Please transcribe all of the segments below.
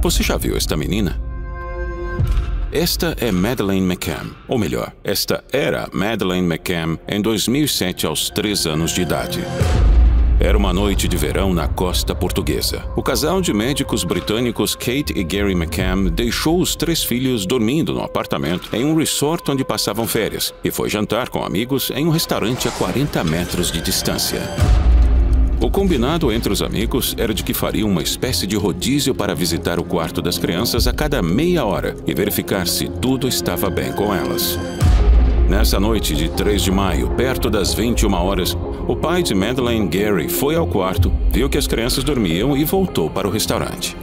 Você já viu esta menina? Esta é Madeleine McCann, ou melhor, esta era Madeleine McCann em 2007 aos 3 anos de idade. Era uma noite de verão na costa portuguesa. O casal de médicos britânicos Kate e Gary McCann deixou os três filhos dormindo no apartamento em um resort onde passavam férias e foi jantar com amigos em um restaurante a 40 metros de distância. O combinado entre os amigos era de que fariam uma espécie de rodízio para visitar o quarto das crianças a cada meia hora e verificar se tudo estava bem com elas. Nessa noite de 3 de maio, perto das 21 horas, o pai de Madeleine Gary foi ao quarto, viu que as crianças dormiam e voltou para o restaurante.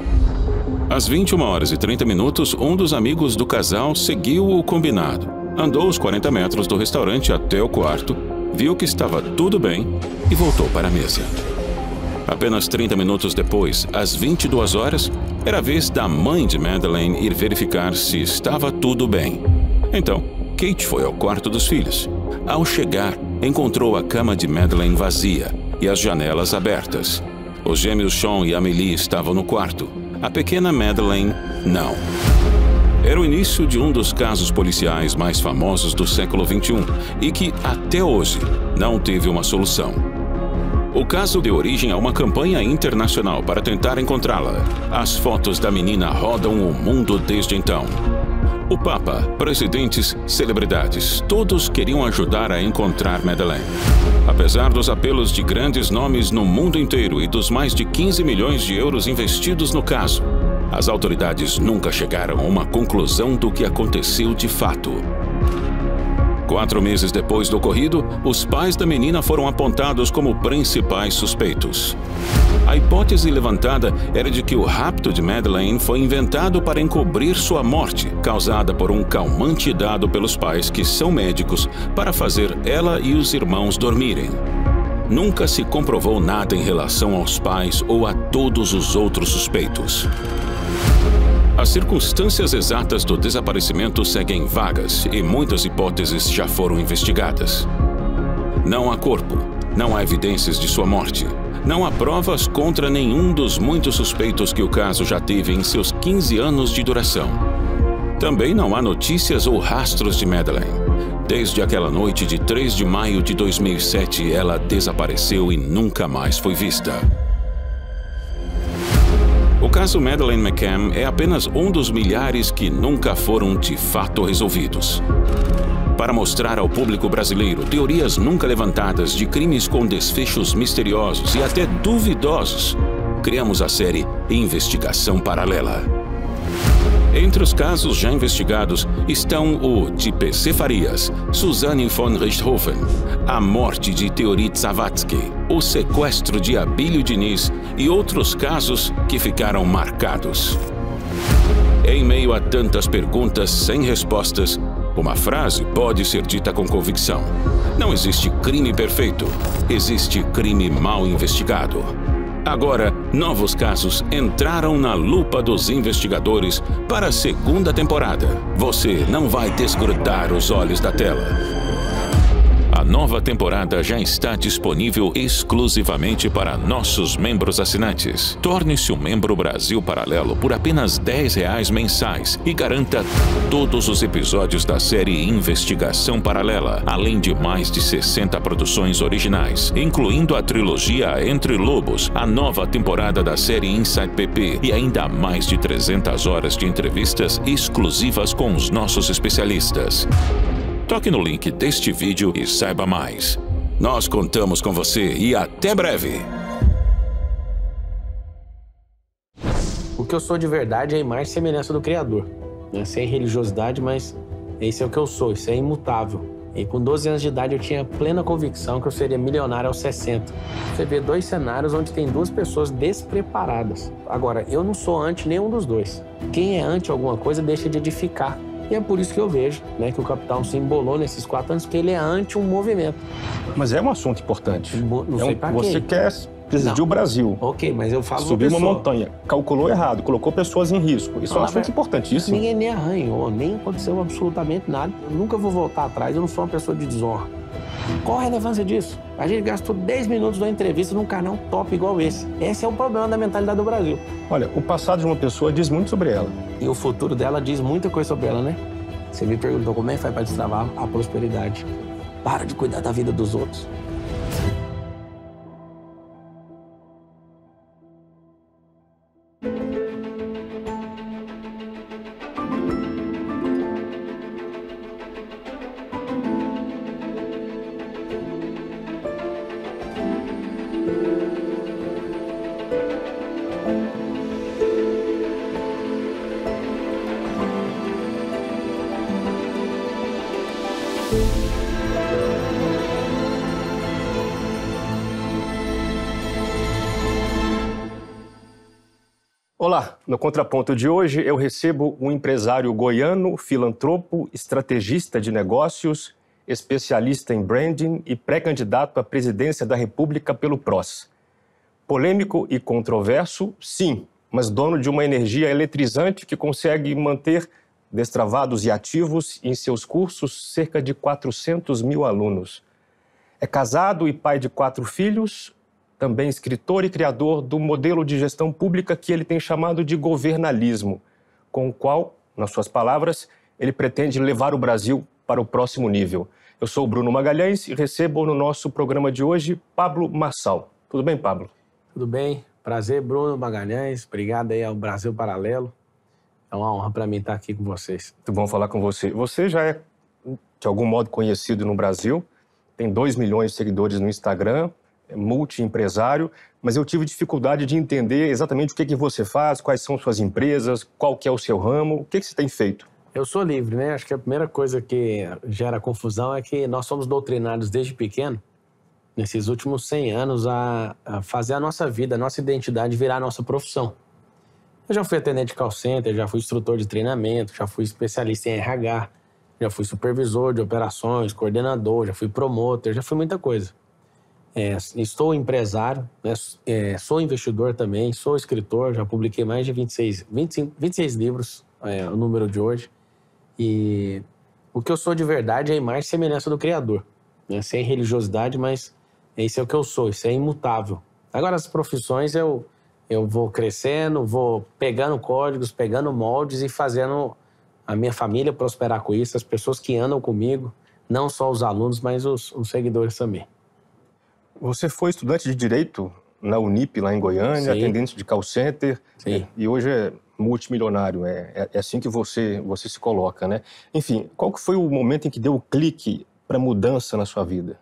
Às 21 horas e 30 minutos, um dos amigos do casal seguiu o combinado. Andou os 40 metros do restaurante até o quarto viu que estava tudo bem e voltou para a mesa. Apenas 30 minutos depois, às 22 horas, era a vez da mãe de Madeleine ir verificar se estava tudo bem. Então, Kate foi ao quarto dos filhos. Ao chegar, encontrou a cama de Madeleine vazia e as janelas abertas. Os gêmeos Sean e Amelie estavam no quarto. A pequena Madeleine, não. Era o início de um dos casos policiais mais famosos do século XXI e que, até hoje, não teve uma solução. O caso deu origem a uma campanha internacional para tentar encontrá-la. As fotos da menina rodam o mundo desde então. O Papa, presidentes, celebridades, todos queriam ajudar a encontrar Madeleine. Apesar dos apelos de grandes nomes no mundo inteiro e dos mais de 15 milhões de euros investidos no caso, as autoridades nunca chegaram a uma conclusão do que aconteceu de fato. Quatro meses depois do ocorrido, os pais da menina foram apontados como principais suspeitos. A hipótese levantada era de que o rapto de Madeleine foi inventado para encobrir sua morte, causada por um calmante dado pelos pais, que são médicos, para fazer ela e os irmãos dormirem. Nunca se comprovou nada em relação aos pais ou a todos os outros suspeitos. As circunstâncias exatas do desaparecimento seguem vagas e muitas hipóteses já foram investigadas. Não há corpo, não há evidências de sua morte, não há provas contra nenhum dos muitos suspeitos que o caso já teve em seus 15 anos de duração. Também não há notícias ou rastros de Madeleine. Desde aquela noite de 3 de maio de 2007, ela desapareceu e nunca mais foi vista. O caso Madeleine McCann é apenas um dos milhares que nunca foram de fato resolvidos. Para mostrar ao público brasileiro teorias nunca levantadas de crimes com desfechos misteriosos e até duvidosos, criamos a série Investigação Paralela. Entre os casos já investigados estão o de PC Farias, Suzanne von Richthofen, a morte de Teorit Zawadzki, o sequestro de Abílio Diniz e outros casos que ficaram marcados. Em meio a tantas perguntas sem respostas, uma frase pode ser dita com convicção. Não existe crime perfeito, existe crime mal investigado. Agora, novos casos entraram na lupa dos investigadores para a segunda temporada. Você não vai desgrudar os olhos da tela nova temporada já está disponível exclusivamente para nossos membros assinantes. Torne-se um membro Brasil Paralelo por apenas R$ reais mensais e garanta todos os episódios da série Investigação Paralela, além de mais de 60 produções originais, incluindo a trilogia Entre Lobos, a nova temporada da série Inside PP e ainda mais de 300 horas de entrevistas exclusivas com os nossos especialistas. Toque no link deste vídeo e saiba mais. Nós contamos com você e até breve! O que eu sou de verdade é a imagem e semelhança do Criador. Né? Sem religiosidade, mas esse é o que eu sou, isso é imutável. E com 12 anos de idade eu tinha plena convicção que eu seria milionário aos 60. Você vê dois cenários onde tem duas pessoas despreparadas. Agora, eu não sou anti nenhum dos dois. Quem é anti alguma coisa deixa de edificar. E é por isso que eu vejo né, que o capital se embolou nesses quatro anos, porque ele é anti um movimento. Mas é um assunto importante. Não, não é um, você quer presidir o Brasil. Ok, mas eu falo Subiu uma montanha, calculou errado, colocou pessoas em risco. Isso é um assunto importantíssimo. Ninguém me arranhou, nem aconteceu absolutamente nada. Eu nunca vou voltar atrás, eu não sou uma pessoa de desonra. Qual a relevância disso? A gente gastou 10 minutos da entrevista num canal top igual esse. Esse é o problema da mentalidade do Brasil. Olha, o passado de uma pessoa diz muito sobre ela. E o futuro dela diz muita coisa sobre ela, né? Você me perguntou como é que faz para destravar a prosperidade. Para de cuidar da vida dos outros. No contraponto de hoje, eu recebo um empresário goiano, filantropo, estrategista de negócios, especialista em branding e pré-candidato à presidência da República pelo PROS. Polêmico e controverso, sim, mas dono de uma energia eletrizante que consegue manter destravados e ativos em seus cursos cerca de 400 mil alunos. É casado e pai de quatro filhos, também escritor e criador do modelo de gestão pública que ele tem chamado de governalismo, com o qual, nas suas palavras, ele pretende levar o Brasil para o próximo nível. Eu sou o Bruno Magalhães e recebo no nosso programa de hoje Pablo Marçal. Tudo bem, Pablo? Tudo bem. Prazer, Bruno Magalhães. Obrigado aí ao Brasil Paralelo. É uma honra para mim estar aqui com vocês. Muito bom falar com você. Você já é, de algum modo, conhecido no Brasil. Tem 2 milhões de seguidores no Instagram, multiempresário, mas eu tive dificuldade de entender exatamente o que, que você faz, quais são suas empresas, qual que é o seu ramo, o que, que você tem feito? Eu sou livre, né? Acho que a primeira coisa que gera confusão é que nós somos doutrinados desde pequeno, nesses últimos 100 anos, a, a fazer a nossa vida, a nossa identidade virar a nossa profissão. Eu já fui atendente de call center, já fui instrutor de treinamento, já fui especialista em RH, já fui supervisor de operações, coordenador, já fui promotor, já fui muita coisa. É, estou empresário, né? é, sou investidor também, sou escritor, já publiquei mais de 26, 25, 26 livros, é, o número de hoje. E o que eu sou de verdade é a imagem e semelhança do Criador. Né? Sem religiosidade, mas esse é o que eu sou, isso é imutável. Agora, as profissões eu, eu vou crescendo, vou pegando códigos, pegando moldes e fazendo a minha família prosperar com isso, as pessoas que andam comigo, não só os alunos, mas os, os seguidores também. Você foi estudante de Direito na Unip, lá em Goiânia, Sim. atendente de call center, Sim. É, e hoje é multimilionário, é, é, é, assim que você, você se coloca, né? Enfim, qual que foi o momento em que deu o clique para mudança na sua vida?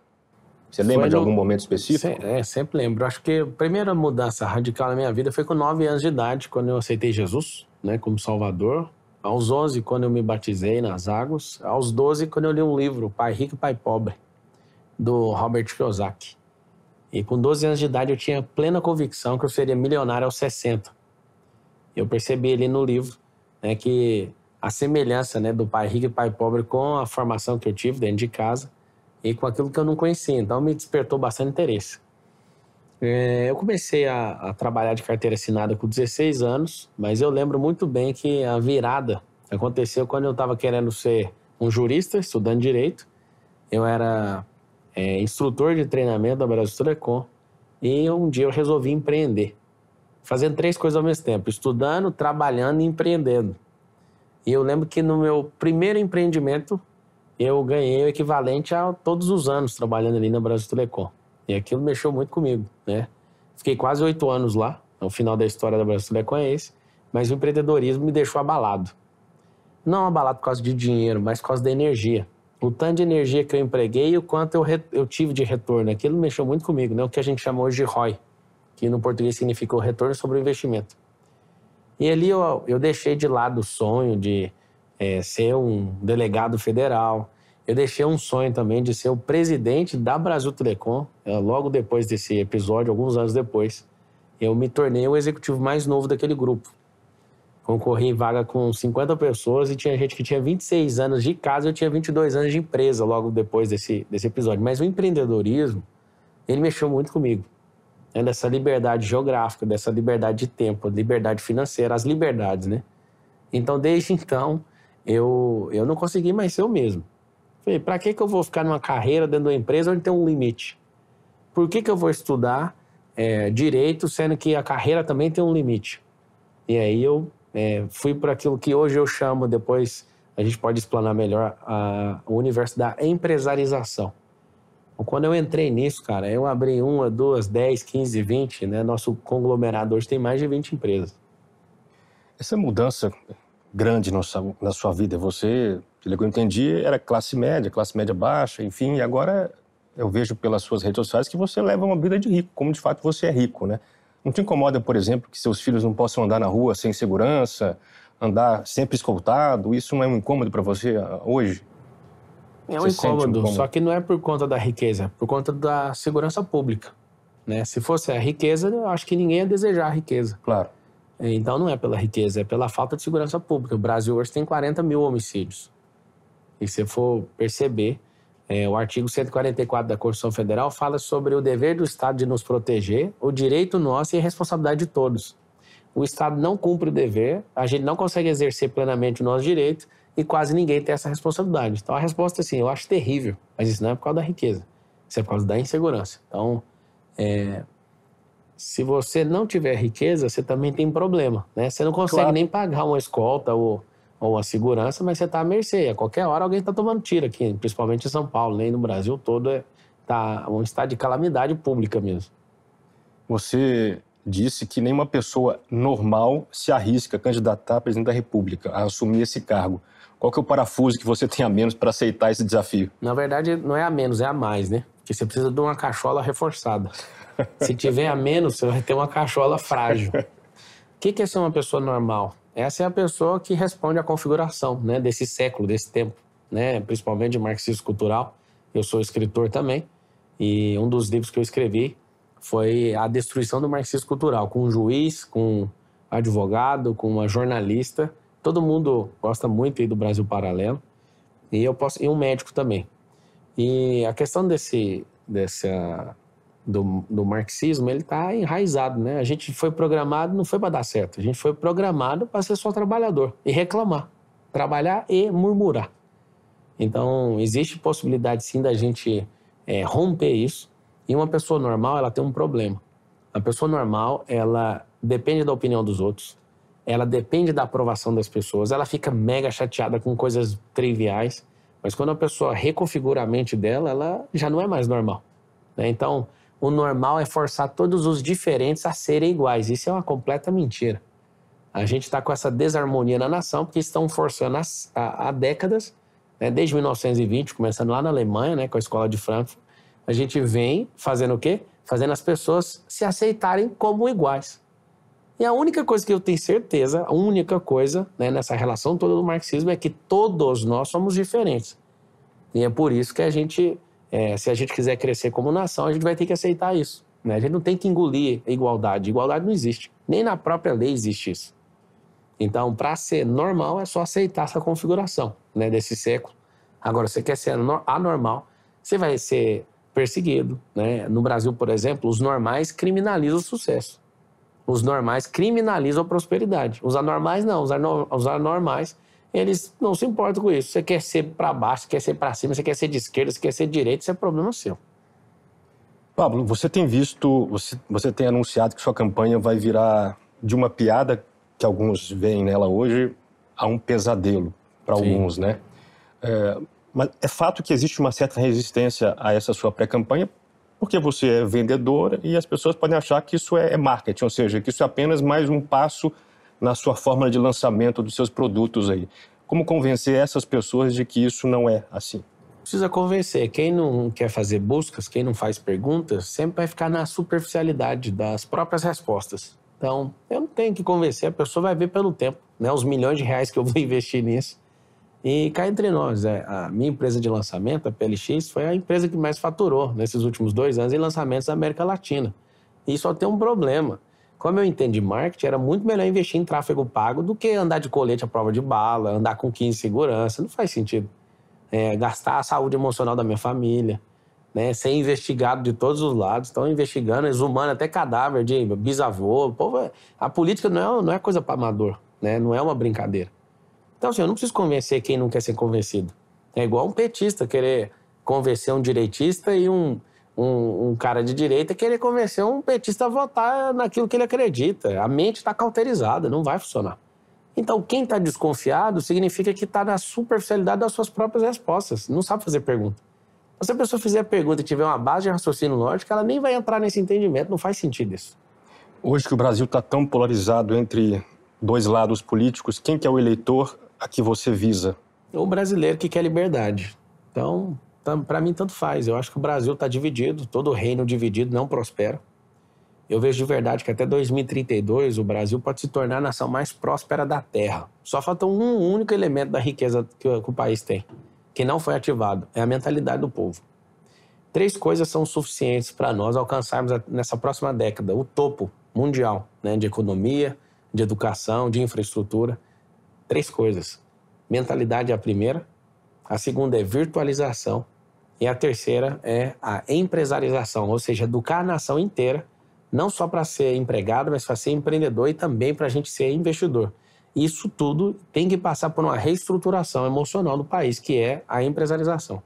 Você lembra foi de algum no... momento específico? Se, é, sempre lembro. Acho que a primeira mudança radical na minha vida foi com 9 anos de idade, quando eu aceitei Jesus, né, como Salvador. Aos 11, quando eu me batizei nas águas. Aos 12, quando eu li um livro, Pai Rico e Pai Pobre, do Robert Kiyosaki. E com 12 anos de idade eu tinha plena convicção que eu seria milionário aos 60. Eu percebi ali no livro né, que a semelhança né, do pai rico e pai pobre com a formação que eu tive dentro de casa e com aquilo que eu não conhecia. Então me despertou bastante interesse. É, eu comecei a, a, trabalhar de carteira assinada com 16 anos, mas eu lembro muito bem que a virada aconteceu quando eu estava querendo ser um jurista, estudando direito. Eu era é, instrutor de treinamento da Brasil Telecom, e um dia eu resolvi empreender. Fazendo três coisas ao mesmo tempo: estudando, trabalhando e empreendendo. E eu lembro que no meu primeiro empreendimento, eu ganhei o equivalente a todos os anos trabalhando ali na Brasil Telecom. E aquilo mexeu muito comigo, né? Fiquei quase oito anos lá, o final da história da Brasil Telecom é esse, mas o empreendedorismo me deixou abalado. Não abalado por causa de dinheiro, mas por causa da energia o tanto de energia que eu empreguei e o quanto eu, eu tive de retorno. Aquilo mexeu muito comigo, né? o que a gente chama hoje de ROI, que no português significa o retorno sobre o investimento. E ali eu, eu deixei de lado o sonho de é, ser um delegado federal, eu deixei um sonho também de ser o presidente da Brasil Telecom. É, logo depois desse episódio, alguns anos depois, eu me tornei o executivo mais novo daquele grupo. Concorri em vaga com 50 pessoas e tinha gente que tinha 26 anos de casa, eu tinha 22 anos de empresa logo depois desse, desse episódio. Mas o empreendedorismo, ele mexeu muito comigo. é Dessa liberdade geográfica, dessa liberdade de tempo, liberdade financeira, as liberdades, né? Então, desde então, eu, eu não consegui mais ser o mesmo. Falei, para que, que eu vou ficar numa carreira dentro de uma empresa onde tem um limite? Por que, que eu vou estudar é, direito, sendo que a carreira também tem um limite? E aí eu é, fui para aquilo que hoje eu chamo, depois a gente pode explanar melhor, a, o universo da empresarização. Então, quando eu entrei nisso, cara, eu abri uma, duas, dez, quinze, vinte, né? Nosso conglomerado hoje tem mais de vinte empresas. Essa mudança grande na sua, na sua vida, você, pelo que eu entendi, era classe média, classe média baixa, enfim, e agora eu vejo pelas suas redes sociais que você leva uma vida de rico, como de fato você é rico, né? Não te incomoda, por exemplo, que seus filhos não possam andar na rua sem segurança, andar sempre escoltado? Isso não é um incômodo para você ah, hoje? É um incômodo, um incômodo, só que não é por conta da riqueza, é por conta da segurança pública. Né? Se fosse a riqueza, eu acho que ninguém ia desejar a riqueza. Claro. É, então não é pela riqueza, é pela falta de segurança pública. O Brasil hoje tem 40 mil homicídios. E se for perceber, é, o artigo 144 da Constituição Federal fala sobre o dever do Estado de nos proteger, o direito nosso e a responsabilidade de todos. O Estado não cumpre o dever, a gente não consegue exercer plenamente o nosso direito e quase ninguém tem essa responsabilidade. Então a resposta é assim, eu acho terrível, mas isso não é por causa da riqueza, isso é por causa da insegurança. Então, é, se você não tiver riqueza, você também tem problema, né? Você não consegue claro. nem pagar uma escolta ou ou a segurança, mas você está à mercê. A qualquer hora alguém está tomando tiro aqui, principalmente em São Paulo, nem no Brasil todo. É, tá um estado de calamidade pública mesmo. Você disse que nenhuma pessoa normal se arrisca a candidatar a presidente da República, a assumir esse cargo. Qual que é o parafuso que você tem a menos para aceitar esse desafio? Na verdade, não é a menos, é a mais, né? Porque você precisa de uma cachola reforçada. Se tiver a menos, você vai ter uma cachola frágil. O que é ser uma pessoa normal? Essa é a pessoa que responde à configuração né, desse século, desse tempo, né, principalmente de marxismo cultural. Eu sou escritor também, e um dos livros que eu escrevi foi A Destruição do Marxismo Cultural, com um juiz, com um advogado, com uma jornalista. Todo mundo gosta muito do Brasil Paralelo, e, eu posso, e um médico também. E a questão desse, dessa do, do marxismo, ele está enraizado, né? A gente foi programado, não foi para dar certo. A gente foi programado para ser só trabalhador e reclamar, trabalhar e murmurar. Então, existe possibilidade sim da gente é, romper isso. E uma pessoa normal, ela tem um problema. A pessoa normal, ela depende da opinião dos outros, ela depende da aprovação das pessoas, ela fica mega chateada com coisas triviais. Mas quando a pessoa reconfigura a mente dela, ela já não é mais normal. Né? Então, o normal é forçar todos os diferentes a serem iguais. Isso é uma completa mentira. A gente está com essa desarmonia na nação porque estão forçando há décadas, né, desde 1920, começando lá na Alemanha, né, com a escola de Frankfurt, a gente vem fazendo o quê? Fazendo as pessoas se aceitarem como iguais. E a única coisa que eu tenho certeza, a única coisa né, nessa relação toda do marxismo é que todos nós somos diferentes. E é por isso que a gente é, se a gente quiser crescer como nação, a gente vai ter que aceitar isso. Né? A gente não tem que engolir a igualdade. igualdade não existe. Nem na própria lei existe isso. Então, para ser normal, é só aceitar essa configuração né, desse século. Agora, você quer ser anormal, você vai ser perseguido. Né? No Brasil, por exemplo, os normais criminalizam o sucesso. Os normais criminalizam a prosperidade. Os anormais, não. Os anormais eles não se importam com isso. Você quer ser para baixo, você quer ser para cima, você quer ser de esquerda, você quer ser de direita, isso é problema seu. Pablo, você tem visto, você, você tem anunciado que sua campanha vai virar de uma piada que alguns veem nela hoje a um pesadelo para alguns, né? É, mas é fato que existe uma certa resistência a essa sua pré-campanha porque você é vendedora e as pessoas podem achar que isso é, é marketing, ou seja, que isso é apenas mais um passo na sua forma de lançamento dos seus produtos aí. Como convencer essas pessoas de que isso não é assim? Precisa convencer. Quem não quer fazer buscas, quem não faz perguntas, sempre vai ficar na superficialidade das próprias respostas. Então, eu não tenho que convencer, a pessoa vai ver pelo tempo, né? Os milhões de reais que eu vou investir nisso. E cá entre nós, é, a minha empresa de lançamento, a PLX, foi a empresa que mais faturou nesses últimos dois anos em lançamentos da América Latina. E só tem um problema como eu entendo de marketing, era muito melhor investir em tráfego pago do que andar de colete à prova de bala, andar com 15 segurança. Não faz sentido. É, gastar a saúde emocional da minha família, né? ser investigado de todos os lados. Estão investigando, exumando até cadáver de bisavô. Povo, é, a política não é, não é coisa para amador, né? não é uma brincadeira. Então, assim, eu não preciso convencer quem não quer ser convencido. É igual um petista querer convencer um direitista e um um, um, cara de direita querer convencer um petista a votar naquilo que ele acredita. A mente está cauterizada, não vai funcionar. Então, quem está desconfiado significa que está na superficialidade das suas próprias respostas, não sabe fazer pergunta. Então, se a pessoa fizer a pergunta e tiver uma base de raciocínio lógico, ela nem vai entrar nesse entendimento, não faz sentido isso. Hoje que o Brasil está tão polarizado entre dois lados políticos, quem que é o eleitor a que você visa? O brasileiro que quer liberdade. Então, para mim tanto faz. Eu acho que o Brasil está dividido, todo o reino dividido não prospera. Eu vejo de verdade que até 2032 o Brasil pode se tornar a nação mais próspera da Terra. Só falta um único elemento da riqueza que o país tem, que não foi ativado, é a mentalidade do povo. Três coisas são suficientes para nós alcançarmos nessa próxima década o topo mundial né, de economia, de educação, de infraestrutura. Três coisas. Mentalidade é a primeira, a segunda é virtualização e a terceira é a empresarização, ou seja, educar a nação inteira, não só para ser empregado, mas para ser empreendedor e também para a gente ser investidor. Isso tudo tem que passar por uma reestruturação emocional do país, que é a empresarização.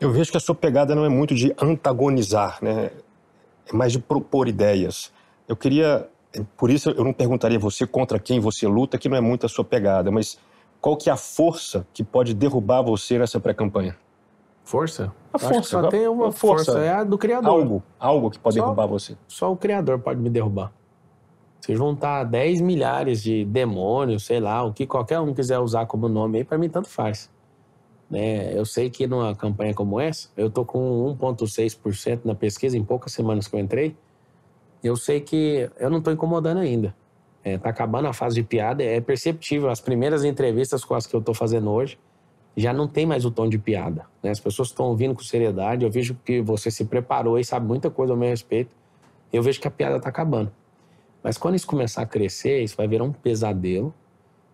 Eu vejo que a sua pegada não é muito de antagonizar, né? é mais de propor ideias. Eu queria, por isso eu não perguntaria você contra quem você luta, que não é muito a sua pegada, mas qual que é a força que pode derrubar você nessa pré-campanha? Força? A força. só tem uma força. força, é a do Criador. Algo, algo que pode só, derrubar você. Só o Criador pode me derrubar. Se juntar 10 milhares de demônios, sei lá, o que qualquer um quiser usar como nome aí, para mim tanto faz. Né? Eu sei que numa campanha como essa, eu tô com 1,6% na pesquisa em poucas semanas que eu entrei. Eu sei que eu não tô incomodando ainda. É, tá acabando a fase de piada, é perceptível. As primeiras entrevistas com as que eu tô fazendo hoje, já não tem mais o tom de piada. Né? As pessoas estão ouvindo com seriedade. Eu vejo que você se preparou e sabe muita coisa ao meu respeito. Eu vejo que a piada está acabando. Mas quando isso começar a crescer, isso vai virar um pesadelo.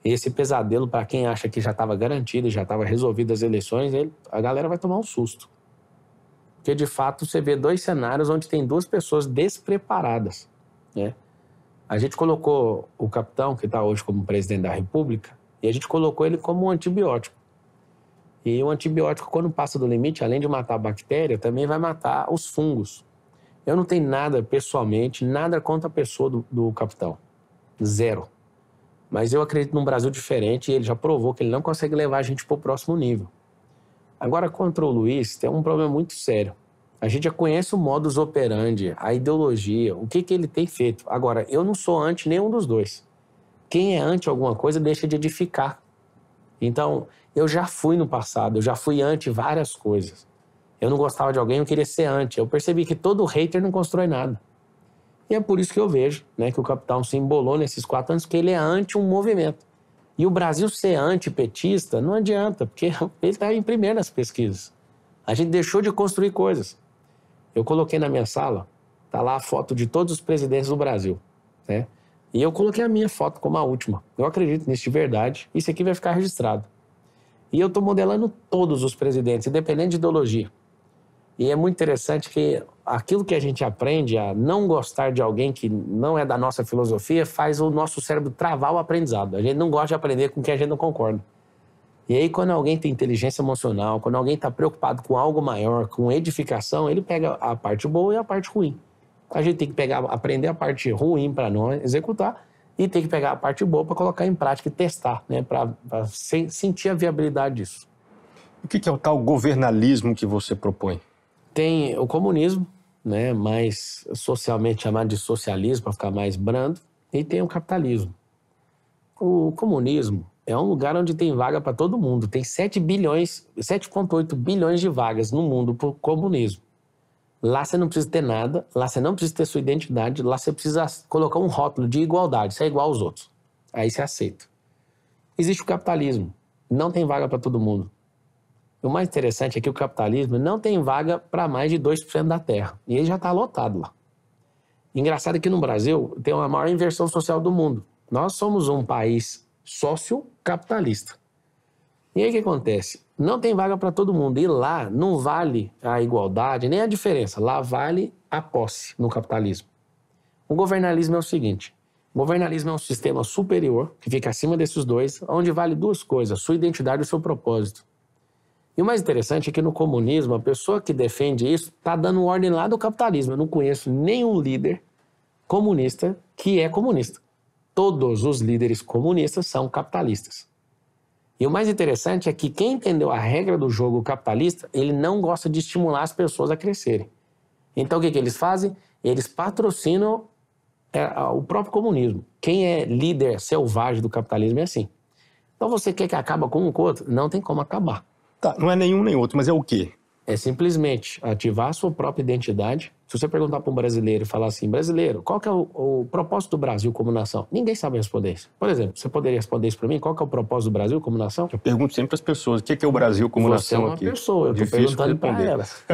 E esse pesadelo, para quem acha que já estava garantido, já estava resolvido as eleições, ele, a galera vai tomar um susto. Porque, de fato, você vê dois cenários onde tem duas pessoas despreparadas. Né? A gente colocou o capitão, que está hoje como presidente da República, e a gente colocou ele como um antibiótico. E o antibiótico, quando passa do limite, além de matar a bactéria, também vai matar os fungos. Eu não tenho nada pessoalmente, nada contra a pessoa do, do capitão. Zero. Mas eu acredito num Brasil diferente e ele já provou que ele não consegue levar a gente para o próximo nível. Agora, contra o Luiz, tem um problema muito sério. A gente já conhece o modus operandi, a ideologia, o que, que ele tem feito. Agora, eu não sou anti nenhum dos dois. Quem é anti alguma coisa deixa de edificar. Então, eu já fui no passado, eu já fui anti várias coisas. Eu não gostava de alguém, eu queria ser anti. Eu percebi que todo hater não constrói nada. E é por isso que eu vejo né, que o Capitão se embolou nesses quatro anos, que ele é anti um movimento. E o Brasil ser antipetista não adianta, porque ele está em primeiro nas pesquisas. A gente deixou de construir coisas. Eu coloquei na minha sala, tá lá a foto de todos os presidentes do Brasil, né? E eu coloquei a minha foto como a última. Eu acredito nisso de verdade. Isso aqui vai ficar registrado. E eu estou modelando todos os presidentes, independente de ideologia. E é muito interessante que aquilo que a gente aprende a não gostar de alguém que não é da nossa filosofia faz o nosso cérebro travar o aprendizado. A gente não gosta de aprender com quem a gente não concorda. E aí, quando alguém tem inteligência emocional, quando alguém está preocupado com algo maior, com edificação, ele pega a parte boa e a parte ruim. A gente tem que pegar, aprender a parte ruim para não executar e tem que pegar a parte boa para colocar em prática e testar, né, para sentir a viabilidade disso. O que, que é o tal governalismo que você propõe? Tem o comunismo, né, mais socialmente chamado de socialismo, para ficar mais brando, e tem o capitalismo. O comunismo é um lugar onde tem vaga para todo mundo. Tem 7 bilhões, 7,8 bilhões de vagas no mundo para o comunismo. Lá você não precisa ter nada, lá você não precisa ter sua identidade, lá você precisa colocar um rótulo de igualdade, você é igual aos outros. Aí você aceita. Existe o capitalismo, não tem vaga para todo mundo. O mais interessante é que o capitalismo não tem vaga para mais de 2% da terra. E ele já está lotado lá. Engraçado que no Brasil tem a maior inversão social do mundo. Nós somos um país sócio-capitalista. E aí o que acontece? não tem vaga para todo mundo. E lá não vale a igualdade nem a diferença. Lá vale a posse no capitalismo. O governalismo é o seguinte: o governalismo é um sistema superior que fica acima desses dois, onde vale duas coisas: sua identidade e o seu propósito. E o mais interessante é que no comunismo, a pessoa que defende isso está dando ordem lá do capitalismo. Eu não conheço nenhum líder comunista que é comunista. Todos os líderes comunistas são capitalistas. E o mais interessante é que quem entendeu a regra do jogo capitalista, ele não gosta de estimular as pessoas a crescerem. Então o que, que eles fazem? Eles patrocinam é, o próprio comunismo. Quem é líder selvagem do capitalismo é assim. Então você quer que acaba com um com outro? Não tem como acabar. Tá, não é nenhum nem outro, mas é o quê? É simplesmente ativar a sua própria identidade, se você perguntar para um brasileiro e falar assim, brasileiro, qual que é o, o, propósito do Brasil como nação? Ninguém sabe responder isso. Por exemplo, você poderia responder isso para mim? Qual que é o propósito do Brasil como nação? Eu pergunto sempre para as pessoas, o que é, que é o Brasil como você nação aqui? Você é uma aqui? pessoa, eu estou perguntando para elas.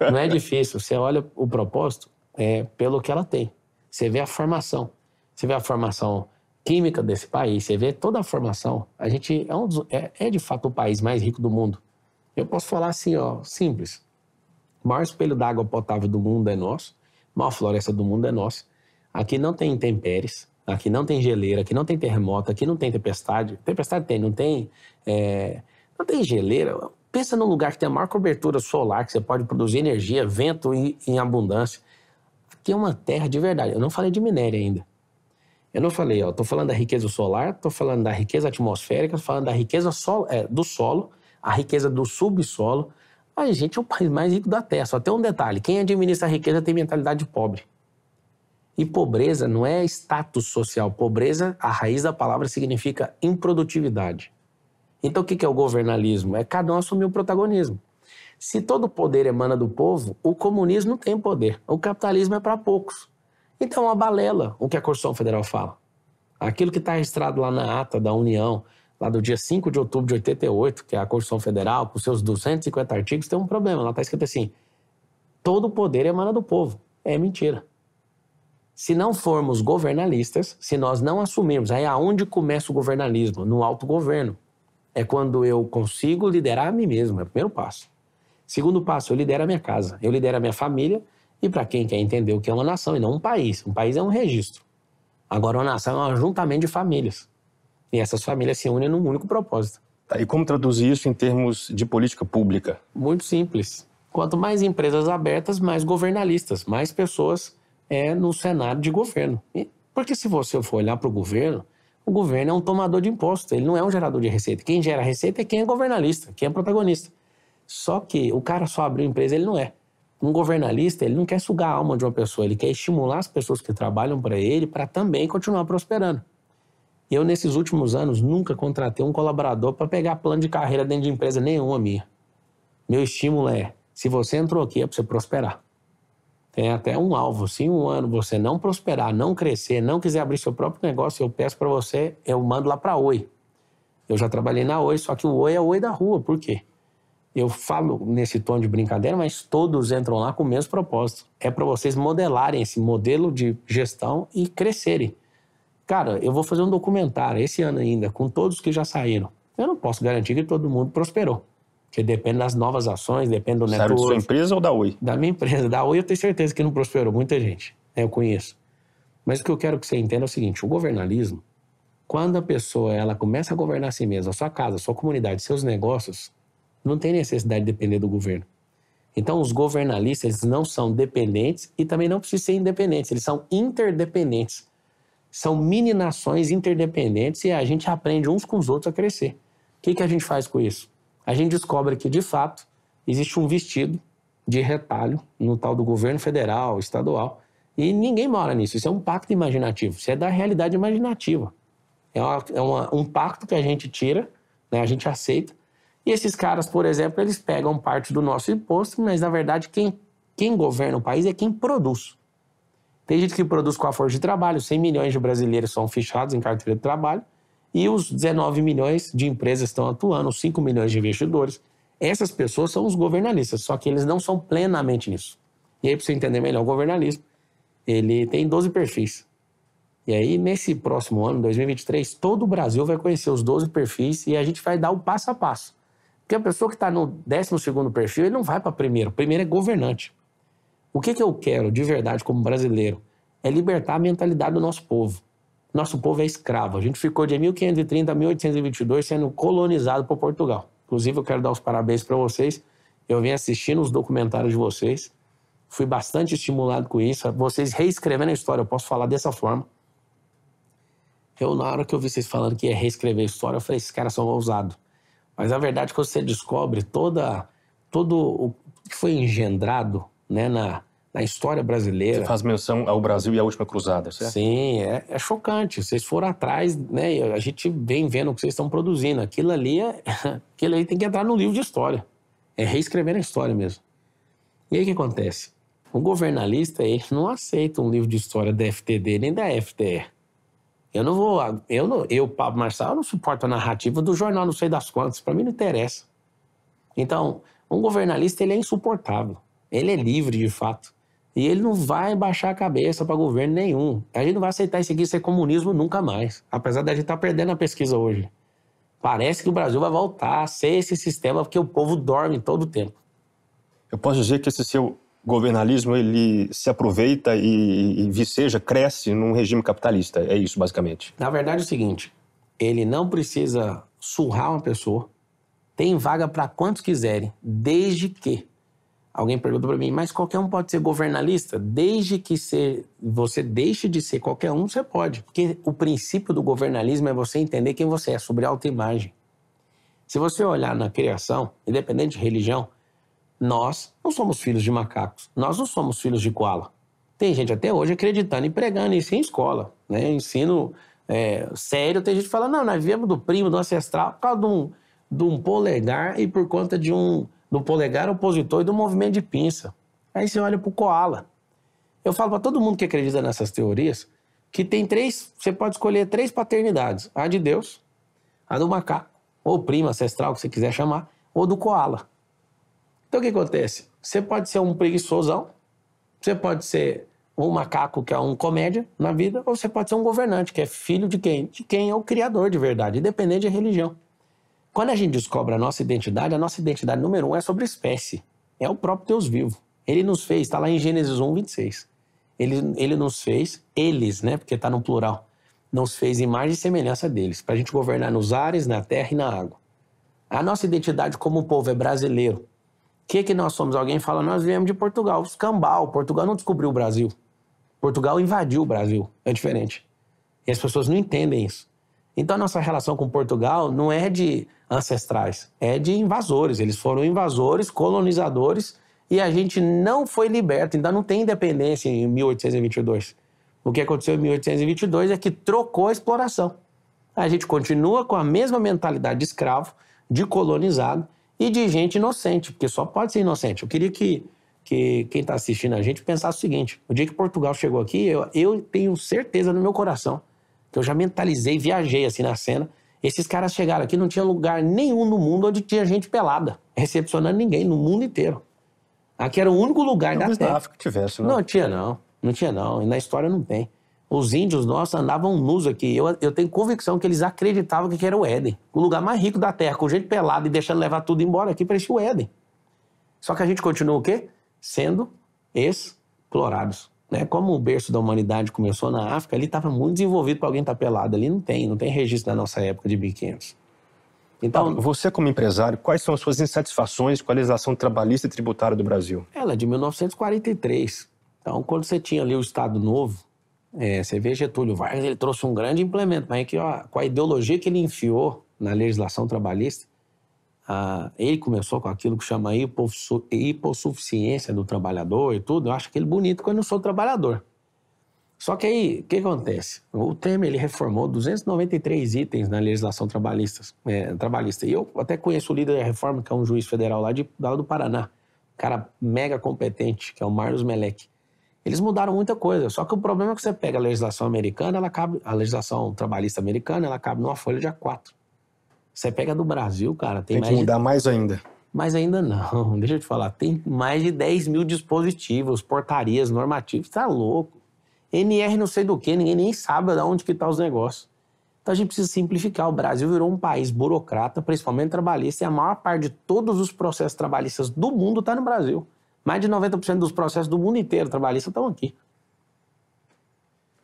É, não é difícil, você olha o propósito é, pelo que ela tem. Você vê a formação, você vê a formação química desse país, você vê toda a formação. A gente é, um dos, é, é de fato o país mais rico do mundo. Eu posso falar assim, ó, simples. O maior espelho d'água potável do mundo é nosso. A maior floresta do mundo é nossa. Aqui não tem intempéries. Aqui não tem geleira. Aqui não tem terremoto. Aqui não tem tempestade. Tempestade tem, não tem. É... Não tem geleira. Pensa num lugar que tem a maior cobertura solar, que você pode produzir energia, vento em abundância. Aqui é uma terra de verdade. Eu não falei de minério ainda. Eu não falei, ó, tô falando da riqueza solar, tô falando da riqueza atmosférica, tô falando da riqueza é, do solo, a riqueza do subsolo, a gente é o país mais rico da Terra. Só tem um detalhe: quem administra a riqueza tem mentalidade pobre. E pobreza não é status social. Pobreza, a raiz da palavra significa improdutividade. Então o que é o governalismo? É cada um assumir o protagonismo. Se todo poder emana do povo, o comunismo não tem poder. O capitalismo é para poucos. Então é uma balela o que a Constituição Federal fala. Aquilo que está registrado lá na ata da União, lá do dia 5 de outubro de 88, que é a Constituição Federal, com seus 250 artigos, tem um problema. Lá está escrito assim: todo poder emana do povo. É mentira. Se não formos governalistas, se nós não assumirmos, aí é aonde começa o governalismo? No autogoverno. É quando eu consigo liderar a mim mesmo, é o primeiro passo. Segundo passo, eu lidero a minha casa, eu lidero a minha família, e para quem quer entender o que é uma nação e não um país, um país é um registro. Agora, uma nação é um ajuntamento de famílias. E essas famílias se unem num único propósito. Tá, e como traduzir isso em termos de política pública? Muito simples. Quanto mais empresas abertas, mais governalistas, mais pessoas é no cenário de governo. E, porque se você for olhar para o governo, o governo é um tomador de imposto, ele não é um gerador de receita. Quem gera receita é quem é governalista, quem é protagonista. Só que o cara só abriu empresa, ele não é. Um governalista, ele não quer sugar a alma de uma pessoa, ele quer estimular as pessoas que trabalham para ele para também continuar prosperando. Eu, nesses últimos anos, nunca contratei um colaborador para pegar plano de carreira dentro de empresa nenhuma minha. Meu estímulo é: se você entrou aqui, é para você prosperar. Tem até um alvo. Se um ano você não prosperar, não crescer, não quiser abrir seu próprio negócio, eu peço para você, eu mando lá para Oi. Eu já trabalhei na Oi, só que o Oi é o Oi da rua. Por quê? Eu falo nesse tom de brincadeira, mas todos entram lá com o mesmo propósito. É para vocês modelarem esse modelo de gestão e crescerem. Cara, eu vou fazer um documentário esse ano ainda, com todos que já saíram. Eu não posso garantir que todo mundo prosperou. Porque depende das novas ações, depende do Saiu da sua empresa ou da Oi? Da minha empresa. Da Oi eu tenho certeza que não prosperou muita gente. Né, eu conheço. Mas o que eu quero que você entenda é o seguinte, o governalismo, quando a pessoa ela começa a governar a si mesma, a sua casa, a sua comunidade, seus negócios, não tem necessidade de depender do governo. Então, os governalistas não são dependentes e também não precisam ser independentes, eles são interdependentes. São mini nações interdependentes e a gente aprende uns com os outros a crescer. O que, que a gente faz com isso? A gente descobre que, de fato, existe um vestido de retalho no tal do governo federal, estadual, e ninguém mora nisso. Isso é um pacto imaginativo, isso é da realidade imaginativa. É, uma, é uma, um pacto que a gente tira, né, a gente aceita. E esses caras, por exemplo, eles pegam parte do nosso imposto, mas na verdade quem, quem governa o país é quem produz. Tem gente que produz com a força de trabalho, 100 milhões de brasileiros são fichados em carteira de trabalho e os 19 milhões de empresas estão atuando, os 5 milhões de investidores. Essas pessoas são os governalistas, só que eles não são plenamente nisso. E aí, para você entender melhor, o governalismo, ele tem 12 perfis. E aí, nesse próximo ano, 2023, todo o Brasil vai conhecer os 12 perfis e a gente vai dar o passo a passo. Porque a pessoa que está no 12 perfil, ele não vai para primeiro. O primeiro é governante. O que, que eu quero de verdade como brasileiro é libertar a mentalidade do nosso povo. Nosso povo é escravo. A gente ficou de 1530 a 1822 sendo colonizado por Portugal. Inclusive, eu quero dar os parabéns para vocês. Eu venho assistindo os documentários de vocês. Fui bastante estimulado com isso. Vocês reescrevendo a história, eu posso falar dessa forma. Eu, na hora que eu vi vocês falando que ia reescrever a história, eu falei, esses caras são ousados. Mas a verdade é que você descobre toda, todo o que foi engendrado né, na, na história brasileira. Você faz menção ao Brasil e à última cruzada, certo? Sim, é, é chocante. Vocês foram atrás, né? A gente vem vendo o que vocês estão produzindo. Aquilo ali, é, aquilo ali tem que entrar no livro de história. É reescrever a história mesmo. E aí o que acontece? O governalista ele não aceita um livro de história da FTD nem da FTE. Eu não vou, eu não, eu Pablo Marçal eu não suporto a narrativa do jornal não sei das quantas. Para mim não interessa. Então, um governalista ele é insuportável. Ele é livre de fato. E ele não vai baixar a cabeça para governo nenhum. A gente não vai aceitar isso aqui ser é comunismo nunca mais. Apesar da gente estar tá perdendo a pesquisa hoje. Parece que o Brasil vai voltar a ser esse sistema porque o povo dorme todo o tempo. Eu posso dizer que esse seu governalismo ele se aproveita e, e viceja, cresce num regime capitalista. É isso, basicamente. Na verdade, é o seguinte: ele não precisa surrar uma pessoa. Tem vaga para quantos quiserem, desde que Alguém perguntou para mim, mas qualquer um pode ser governalista? Desde que você deixe de ser qualquer um, você pode. Porque o princípio do governalismo é você entender quem você é, sobre autoimagem. Se você olhar na criação, independente de religião, nós não somos filhos de macacos, nós não somos filhos de koala. Tem gente até hoje acreditando e pregando isso em escola, né? ensino é, sério. Tem gente que fala, não, nós viemos do primo, do ancestral, por causa de um, de um polegar e por conta de um do polegar opositor e do movimento de pinça. Aí você olha para o koala. Eu falo para todo mundo que acredita nessas teorias que tem três, você pode escolher três paternidades: a de Deus, a do macaco, ou prima ancestral, que você quiser chamar, ou do koala. Então o que acontece? Você pode ser um preguiçosão, você pode ser um macaco que é um comédia na vida, ou você pode ser um governante, que é filho de quem? De quem é o criador de verdade, independente da religião. Quando a gente descobre a nossa identidade, a nossa identidade número um é sobre espécie. É o próprio Deus vivo. Ele nos fez, está lá em Gênesis 1, 26. Ele, ele nos fez, eles, né? Porque está no plural. Nos fez imagem e semelhança deles, para a gente governar nos ares, na terra e na água. A nossa identidade como povo é brasileiro. O que, que nós somos? Alguém fala, nós viemos de Portugal. Escambau, Portugal não descobriu o Brasil. Portugal invadiu o Brasil. É diferente. E as pessoas não entendem isso. Então a nossa relação com Portugal não é de ancestrais, é de invasores. Eles foram invasores, colonizadores, e a gente não foi liberto, ainda não tem independência em 1822. O que aconteceu em 1822 é que trocou a exploração. A gente continua com a mesma mentalidade de escravo, de colonizado e de gente inocente, porque só pode ser inocente. Eu queria que, que quem está assistindo a gente pensasse o seguinte: o dia que Portugal chegou aqui, eu, eu tenho certeza no meu coração que eu já mentalizei, viajei assim na cena, esses caras chegaram aqui, não tinha lugar nenhum no mundo onde tinha gente pelada, recepcionando ninguém, no mundo inteiro. Aqui era o único lugar da terra. Na África tivesse, não? Não tinha, não. Não tinha, não. E na história não tem. Os índios nossos andavam nus aqui. Eu, eu tenho convicção que eles acreditavam que era o Éden. O lugar mais rico da terra, com gente pelada e deixando levar tudo embora aqui, parecia o Éden. Só que a gente continua o quê? Sendo explorados. Né? Como o berço da humanidade começou na África, ali estava muito desenvolvido para alguém estar tá pelado. Ali não tem, não tem registro da nossa época de 1500. Então, você como empresário, quais são as suas insatisfações com a legislação trabalhista e tributária do Brasil? Ela é de 1943. Então, quando você tinha ali o Estado Novo, é, você vê Getúlio Vargas, ele trouxe um grande implemento, mas é que, ó, com a ideologia que ele enfiou na legislação trabalhista, ah, ele começou com aquilo que chama aí hipossuficiência do trabalhador e tudo. Eu acho aquele bonito quando eu não sou trabalhador. Só que aí, o que acontece? O Temer ele reformou 293 itens na legislação trabalhista, é, trabalhista. E eu até conheço o líder da reforma, que é um juiz federal lá, de, lá do Paraná. Um cara mega competente, que é o Marlos Melec. Eles mudaram muita coisa. Só que o problema é que você pega a legislação americana, ela cabe, a legislação trabalhista americana, ela cabe numa folha de A4. Você pega do Brasil, cara, tem, tem mais. que mudar de... mais ainda. Mas ainda não, deixa eu te falar, tem mais de 10 mil dispositivos, portarias, normativas, tá louco. NR não sei do que, ninguém nem sabe de onde que tá os negócios. Então a gente precisa simplificar. O Brasil virou um país burocrata, principalmente trabalhista, e a maior parte de todos os processos trabalhistas do mundo está no Brasil. Mais de 90% dos processos do mundo inteiro trabalhista estão aqui.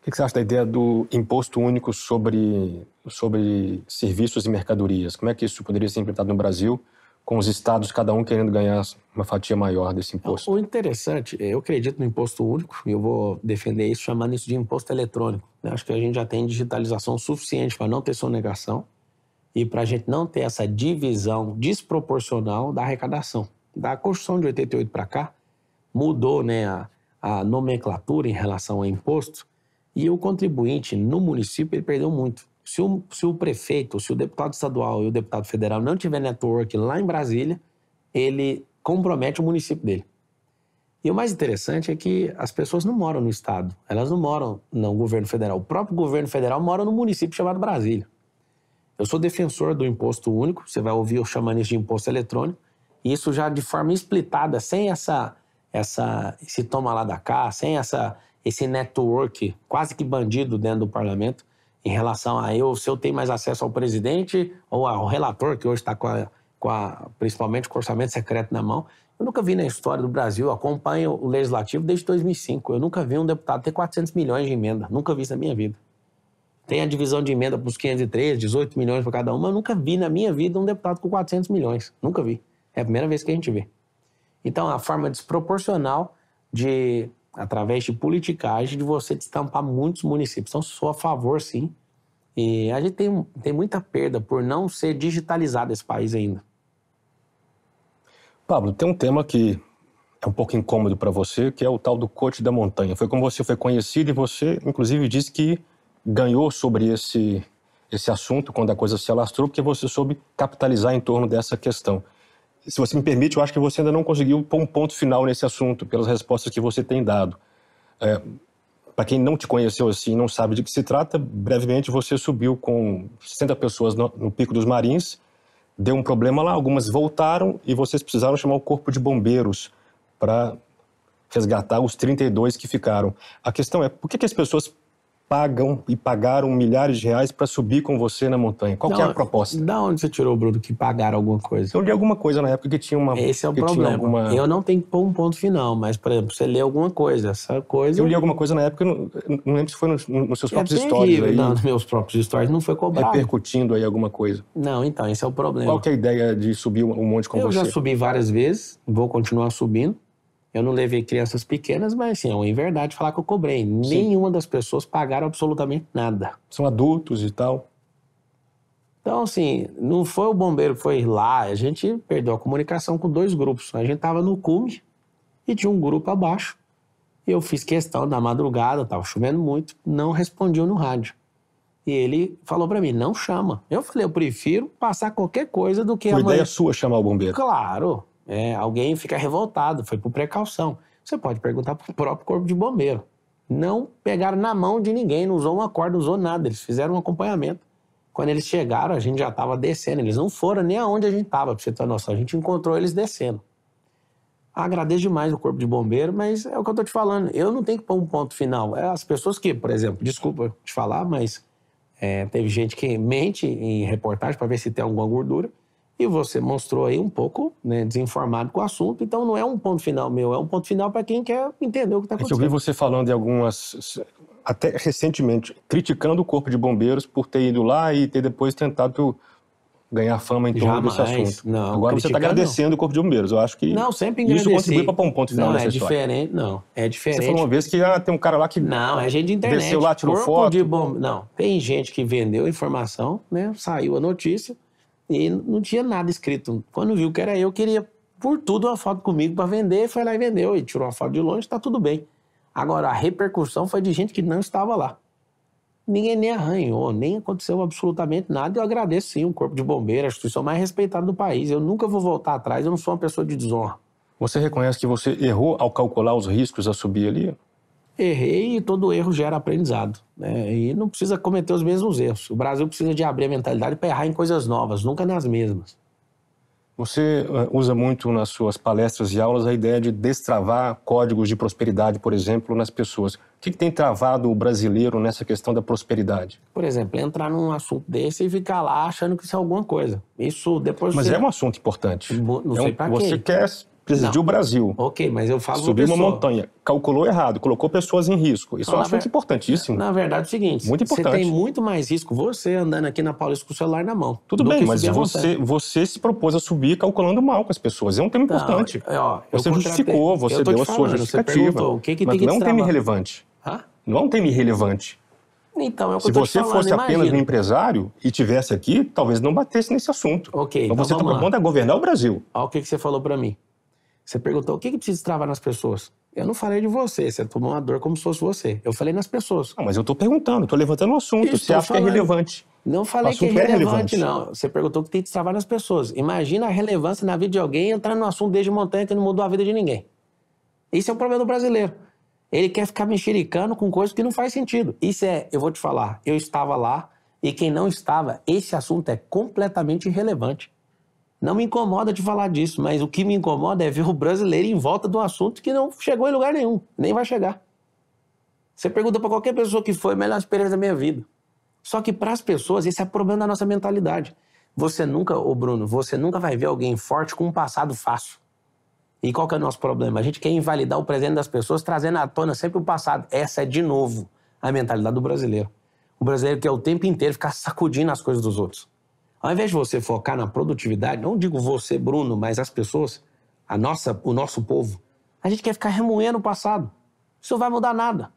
O que, que você acha da ideia do imposto único sobre sobre serviços e mercadorias. Como é que isso poderia ser implementado no Brasil, com os estados, cada um querendo ganhar uma fatia maior desse imposto? O interessante, é, eu acredito no imposto único, e eu vou defender isso, chamando isso de imposto eletrônico. Né? acho que a gente já tem digitalização suficiente para não ter sonegação e para a gente não ter essa divisão desproporcional da arrecadação. Da Constituição de 88 para cá, mudou né, a, a nomenclatura em relação a imposto, e o contribuinte no município ele perdeu muito. Se o, se o prefeito, se o deputado estadual e o deputado federal não tiver network lá em Brasília, ele compromete o município dele. E o mais interessante é que as pessoas não moram no estado, elas não moram no governo federal. O próprio governo federal mora no município chamado Brasília. Eu sou defensor do imposto único, você vai ouvir eu chamando isso de imposto eletrônico, e isso já de forma explitada, sem essa essa esse toma lá da cá, sem essa esse network quase que bandido dentro do parlamento, em relação a eu, se eu tenho mais acesso ao presidente ou ao relator, que hoje está com a, com a, principalmente com o orçamento secreto na mão. Eu nunca vi na história do Brasil, acompanho o legislativo desde 2005, eu nunca vi um deputado ter 400 milhões de emenda, nunca vi isso na minha vida. Tem a divisão de emenda para os 503, 18 milhões para cada uma, eu nunca vi na minha vida um deputado com 400 milhões, nunca vi. É a primeira vez que a gente vê. Então, a forma desproporcional de através de politicagem, de você destampar muitos municípios. Então, sou a favor, sim. E a gente tem, tem muita perda por não ser digitalizado esse país ainda. Pablo, tem um tema que é um pouco incômodo para você, que é o tal do Cote da Montanha. Foi como você foi conhecido e você, inclusive, disse que ganhou sobre esse, esse assunto quando a coisa se alastrou, porque você soube capitalizar em torno dessa questão se você me permite, eu acho que você ainda não conseguiu pôr um ponto final nesse assunto, pelas respostas que você tem dado. É, Para quem não te conheceu assim, não sabe de que se trata, brevemente você subiu com 60 pessoas no, no Pico dos Marins, deu um problema lá, algumas voltaram e vocês precisaram chamar o corpo de bombeiros para resgatar os 32 que ficaram. A questão é, por que, que as pessoas pagam e pagaram milhares de reais para subir com você na montanha. Qual é a proposta? Da onde você tirou, Bruno, que pagaram alguma coisa? Eu li alguma coisa na época que tinha uma. Esse é o problema. Alguma... Eu não tenho que pôr um ponto final, mas, por exemplo, você lê alguma coisa, essa coisa. Eu li alguma coisa na época, não, não lembro se foi nos, nos seus é próprios stories. Aí. Não, nos meus próprios stories não foi cobrado. Repercutindo aí alguma coisa. Não, então, esse é o problema. Qual é a ideia de subir um monte com eu você? Eu já subi várias vezes, vou continuar subindo. Eu não levei crianças pequenas, mas assim, é uma verdade falar que eu cobrei. Sim. Nenhuma das pessoas pagaram absolutamente nada. São adultos e tal. Então, assim, não foi o bombeiro que foi lá. A gente perdeu a comunicação com dois grupos. A gente estava no cume e tinha um grupo abaixo. E Eu fiz questão da madrugada, estava chovendo muito, não respondiu no rádio. E ele falou para mim, não chama. Eu falei, eu prefiro passar qualquer coisa do que Foi ideia é sua chamar o bombeiro. Claro. É, alguém fica revoltado, foi por precaução. Você pode perguntar para o próprio corpo de bombeiro. Não pegaram na mão de ninguém, não usou uma corda, não usou nada. Eles fizeram um acompanhamento. Quando eles chegaram, a gente já estava descendo. Eles não foram nem aonde a gente estava, para você ter noção. A gente encontrou eles descendo. Agradeço demais o corpo de bombeiro, mas é o que eu estou te falando. Eu não tenho que pôr um ponto final. É, as pessoas que, por exemplo, desculpa te falar, mas é, teve gente que mente em reportagem para ver se tem alguma gordura. E você mostrou aí um pouco né, desinformado com o assunto, então não é um ponto final meu, é um ponto final para quem quer entender o que está acontecendo. É que eu vi você falando de algumas, até recentemente, criticando o Corpo de Bombeiros por ter ido lá e ter depois tentado ganhar fama em torno desse assunto. Não, Agora você está agradecendo não. o Corpo de Bombeiros. Eu acho que não, sempre isso contribui para um ponto final não, é diferente, Não, é diferente. Você falou uma vez que ah, tem um cara lá que não, é gente de internet. desceu lá, tirou corpo foto. De bom... Não, tem gente que vendeu informação, né? saiu a notícia, e não tinha nada escrito. Quando viu que era eu, queria por tudo uma foto comigo para vender, foi lá e vendeu. E tirou uma foto de longe, está tudo bem. Agora, a repercussão foi de gente que não estava lá. Ninguém nem arranhou, nem aconteceu absolutamente nada. Eu agradeço sim o Corpo de Bombeiros, a instituição mais respeitada do país. Eu nunca vou voltar atrás, eu não sou uma pessoa de desonra. Você reconhece que você errou ao calcular os riscos a subir ali? errei e todo erro gera aprendizado. Né? E não precisa cometer os mesmos erros. O Brasil precisa de abrir a mentalidade para errar em coisas novas, nunca nas mesmas. Você eh, usa muito nas suas palestras e aulas a ideia de destravar códigos de prosperidade, por exemplo, nas pessoas. O que, que tem travado o brasileiro nessa questão da prosperidade? Por exemplo, entrar num assunto desse e ficar lá achando que isso é alguma coisa. Isso depois. Mas você... é um assunto importante. Não é sei é um... para quê. Você quer precisa de o Brasil. Ok, mas eu falo Subiu uma montanha, calculou errado, colocou pessoas em risco. Isso não, eu acho ver... muito importantíssimo. Na verdade é o seguinte, muito importante. você tem muito mais risco você andando aqui na Paulista com o celular na mão. Tudo bem, mas você, você se propôs a subir calculando mal com as pessoas. É um tema importante. Não, é, ó, você justificou, você deu a sua justificativa. o que, que mas tem não é um tema irrelevante. Hã? Não é um tema irrelevante. Então, é o que Se você falando, fosse imagina. apenas um empresário e tivesse aqui, talvez não batesse nesse assunto. Ok. Então, então você está propondo a governar o Brasil. Olha o que, que você falou para mim. Você perguntou o que, que precisa destravar nas pessoas. Eu não falei de você, você tomou uma dor como se fosse você. Eu falei nas pessoas. Não, mas eu estou perguntando, estou levantando um assunto. Isso, você acha que é relevante? Não falei que é, é relevante, relevante, não. Você perguntou o que tem que destravar nas pessoas. Imagina a relevância na vida de alguém entrar no assunto desde montanha que não mudou a vida de ninguém. Isso é o problema do brasileiro. Ele quer ficar mexericando com coisas que não faz sentido. Isso é, eu vou te falar, eu estava lá e quem não estava, esse assunto é completamente irrelevante. Não me incomoda de falar disso, mas o que me incomoda é ver o brasileiro em volta de um assunto que não chegou em lugar nenhum, nem vai chegar. Você pergunta para qualquer pessoa que foi a melhor experiência da minha vida. Só que para as pessoas, esse é o problema da nossa mentalidade. Você nunca, ô Bruno, você nunca vai ver alguém forte com um passado fácil. E qual que é o nosso problema? A gente quer invalidar o presente das pessoas, trazendo à tona sempre o passado. Essa é, de novo, a mentalidade do brasileiro. O brasileiro quer o tempo inteiro ficar sacudindo as coisas dos outros. Ao invés de você focar na produtividade, não digo você, Bruno, mas as pessoas, a nossa, o nosso povo, a gente quer ficar remoendo o passado. Isso não vai mudar nada.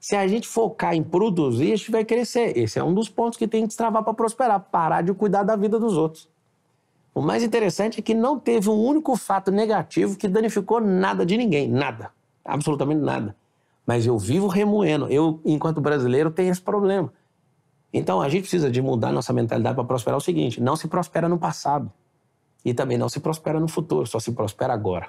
Se a gente focar em produzir, a gente vai crescer. Esse é um dos pontos que tem que destravar para prosperar, parar de cuidar da vida dos outros. O mais interessante é que não teve um único fato negativo que danificou nada de ninguém, nada, absolutamente nada. Mas eu vivo remoendo. Eu, enquanto brasileiro, tenho esse problema. Então a gente precisa de mudar nossa mentalidade para prosperar o seguinte: não se prospera no passado e também não se prospera no futuro, só se prospera agora.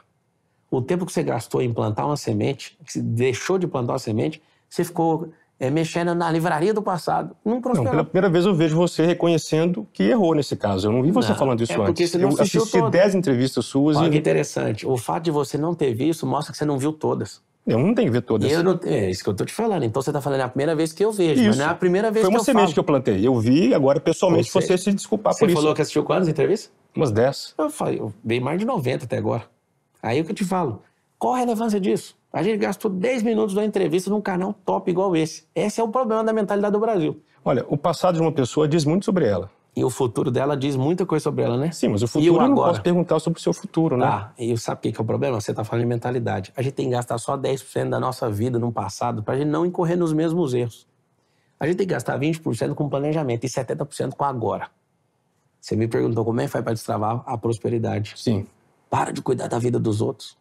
O tempo que você gastou em plantar uma semente, que você deixou de plantar uma semente, você ficou é, mexendo na livraria do passado. Não prosperou. Não, pela primeira vez eu vejo você reconhecendo que errou nesse caso. Eu não vi você não, falando isso é porque antes. Você não eu assisti 10 entrevistas suas Olha e. que interessante. O fato de você não ter visto mostra que você não viu todas. Eu não tenho que ver todas. Eu não, é isso que eu tô te falando. Então você tá falando, é a primeira vez que eu vejo, isso. mas não é a primeira vez Foi que eu Foi uma semente que eu plantei. Eu vi, agora pessoalmente você, você se desculpar por isso. Você falou que assistiu quantas entrevistas? Umas 10. Eu falei, eu dei mais de 90 até agora. Aí é o que eu te falo, qual a relevância disso? A gente gastou 10 minutos da entrevista num canal top igual esse. Esse é o problema da mentalidade do Brasil. Olha, o passado de uma pessoa diz muito sobre ela. E o futuro dela diz muita coisa sobre ela, né? Sim, mas o futuro e eu, eu não posso perguntar sobre o seu futuro, né? Ah, e eu sabia que é o problema? Você está falando de mentalidade. A gente tem que gastar só 10% da nossa vida no passado para a gente não incorrer nos mesmos erros. A gente tem que gastar 20% com planejamento e 70% com agora. Você me perguntou como é que faz para destravar a prosperidade. Sim. Para de cuidar da vida dos outros.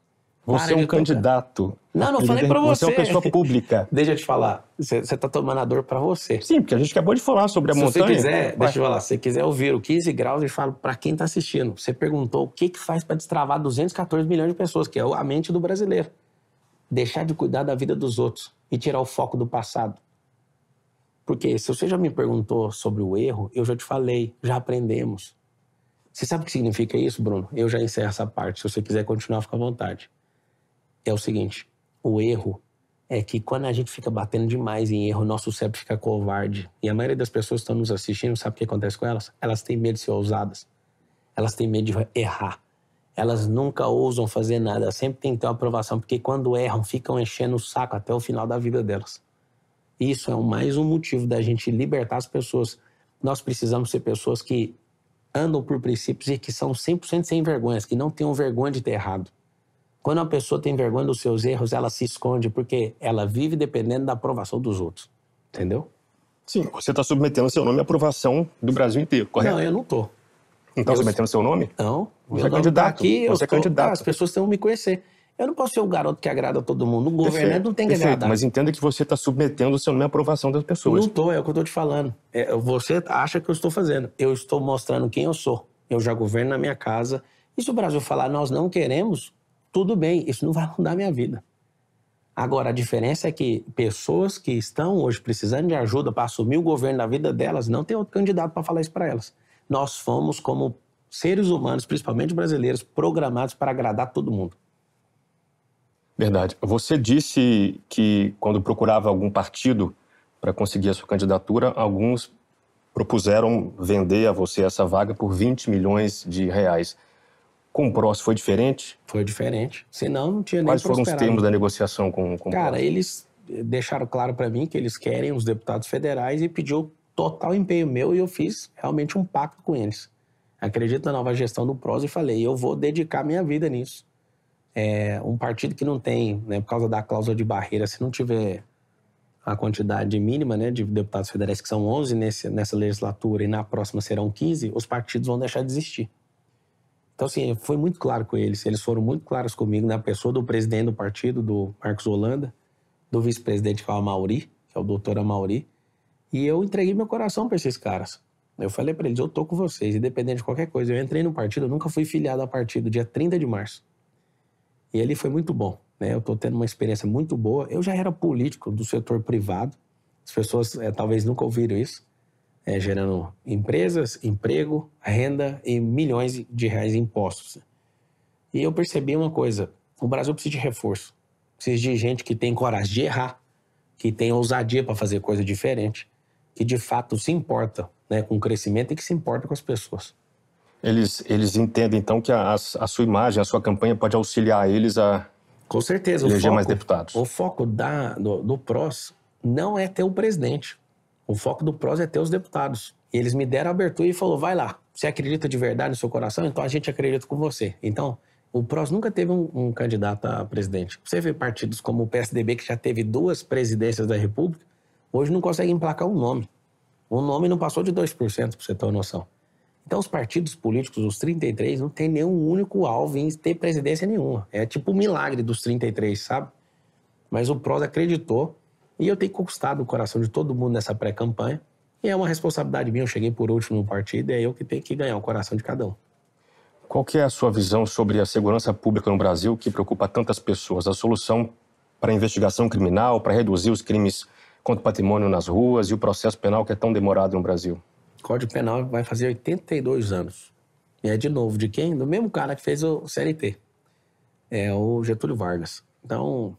Você é um candidato. Não, não falei para você. Você é uma pessoa pública. deixa eu te falar. Você está tomando a dor para você. Sim, porque a gente acabou de falar sobre a se montanha. Se você quiser, vai. deixa eu falar. Se você quiser ouvir o 15 graus, eu falo para quem está assistindo. Você perguntou o que, que faz para destravar 214 milhões de pessoas, que é a mente do brasileiro. Deixar de cuidar da vida dos outros e tirar o foco do passado. Porque se você já me perguntou sobre o erro, eu já te falei, já aprendemos. Você sabe o que significa isso, Bruno? Eu já encerro essa parte. Se você quiser continuar, fica à vontade é o seguinte: o erro é que quando a gente fica batendo demais em erro, nosso cérebro fica covarde. E a maioria das pessoas que estão nos assistindo, sabe o que acontece com elas? Elas têm medo de ser ousadas. Elas têm medo de errar. Elas nunca ousam fazer nada, sempre tem que ter uma aprovação, porque quando erram, ficam enchendo o saco até o final da vida delas. Isso é mais um motivo da gente libertar as pessoas. Nós precisamos ser pessoas que andam por princípios e que são 100% sem vergonhas, que não tenham vergonha de ter errado. Quando a pessoa tem vergonha dos seus erros, ela se esconde porque ela vive dependendo da aprovação dos outros. Entendeu? Sim, você está submetendo o seu nome à aprovação do Brasil inteiro, correto? Não, eu não estou. Não está submetendo seu nome? Não. Você é tá candidato. Tá aqui, você é tô... candidato. as pessoas têm que me conhecer. Eu não posso ser o garoto que agrada todo mundo. O governante não tem que perfeito, agradar. Mas entenda que você está submetendo o seu nome à aprovação das pessoas. Não estou, é o que eu estou te falando. É, você acha que eu estou fazendo. Eu estou mostrando quem eu sou. Eu já governo na minha casa. E se o Brasil falar, nós não queremos, tudo bem, isso não vai mudar minha vida. Agora, a diferença é que pessoas que estão hoje precisando de ajuda para assumir o governo da vida delas, não tem outro candidato para falar isso para elas. Nós fomos, como seres humanos, principalmente brasileiros, programados para agradar todo mundo. Verdade. Você disse que quando procurava algum partido para conseguir a sua candidatura, alguns propuseram vender a você essa vaga por 20 milhões de reais. Com o Prost foi diferente? Foi diferente. Senão não tinha nem Quais foram os termos né? da negociação com, com Cara, o Cara, eles deixaram claro para mim que eles querem os deputados federais e pediu total empenho meu e eu fiz realmente um pacto com eles. Acredito na nova gestão do PROS e falei, eu vou dedicar minha vida nisso. É, um partido que não tem, né, por causa da cláusula de barreira, se não tiver a quantidade mínima né, de deputados federais, que são 11 nesse, nessa legislatura e na próxima serão 15, os partidos vão deixar de existir. Então, assim, foi muito claro com eles. Eles foram muito claros comigo na né? pessoa do presidente do partido, do Marcos Holanda, do vice-presidente, que é o Amauri, que é o doutor Amauri. E eu entreguei meu coração para esses caras. Eu falei para eles, eu tô com vocês, independente de qualquer coisa. Eu entrei no partido, eu nunca fui filiado a partido, dia 30 de março. E ele foi muito bom, né? Eu tô tendo uma experiência muito boa. Eu já era político do setor privado. As pessoas é, talvez nunca ouviram isso é, gerando empresas, emprego, renda e milhões de reais em impostos. E eu percebi uma coisa: o Brasil precisa de reforço, precisa de gente que tem coragem de errar, que tem ousadia para fazer coisa diferente, que de fato se importa né, com o crescimento e que se importa com as pessoas. Eles, eles entendem então que a, a sua imagem, a sua campanha pode auxiliar eles a com certeza, eleger foco, mais deputados. O foco da, do, do PROS não é ter o presidente. O foco do PROS é ter os deputados. E eles me deram a abertura e falou: vai lá, você acredita de verdade no seu coração? Então a gente acredita com você. Então, o PROS nunca teve um, um candidato a presidente. Você vê partidos como o PSDB, que já teve duas presidências da República, hoje não consegue emplacar um nome. O nome não passou de 2%, para você ter uma noção. Então, os partidos políticos, os 33, não tem nenhum único alvo em ter presidência nenhuma. É tipo o milagre dos 33, sabe? Mas o PROS acreditou e eu tenho conquistado o coração de todo mundo nessa pré-campanha. E é uma responsabilidade minha, eu cheguei por último no partido, e é eu que tenho que ganhar o coração de cada um. Qual que é a sua visão sobre a segurança pública no Brasil que preocupa tantas pessoas? A solução para a investigação criminal, para reduzir os crimes contra o patrimônio nas ruas e o processo penal que é tão demorado no Brasil? O Código Penal vai fazer 82 anos. E é de novo, de quem? Do mesmo cara que fez o CLT. É o Getúlio Vargas. Então,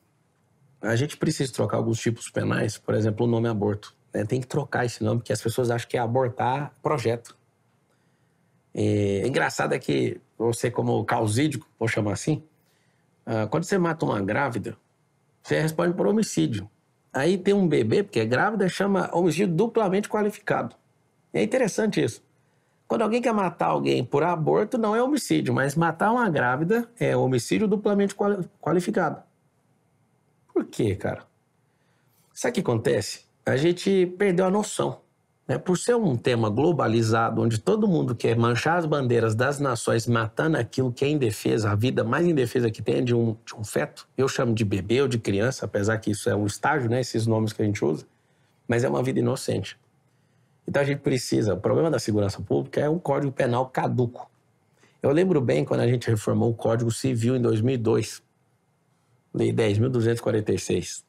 a gente precisa trocar alguns tipos penais, por exemplo, o nome aborto. Né? tem que trocar esse nome, porque as pessoas acham que é abortar projeto. É, é engraçado é que você, como causídico, vou chamar assim, uh, quando você mata uma grávida, você responde por homicídio. Aí tem um bebê, porque é grávida, chama homicídio duplamente qualificado. É interessante isso. Quando alguém quer matar alguém por aborto, não é homicídio, mas matar uma grávida é homicídio duplamente qualificado. Por quê, cara? Sabe o que acontece? A gente perdeu a noção. Né? Por ser um tema globalizado, onde todo mundo quer manchar as bandeiras das nações, matando aquilo que é indefesa, a vida mais indefesa que tem é de um, de um feto. Eu chamo de bebê ou de criança, apesar que isso é um estágio, né? esses nomes que a gente usa, mas é uma vida inocente. Então a gente precisa. O problema da segurança pública é um código penal caduco. Eu lembro bem quando a gente reformou o Código Civil em 2002. Lei 10.246.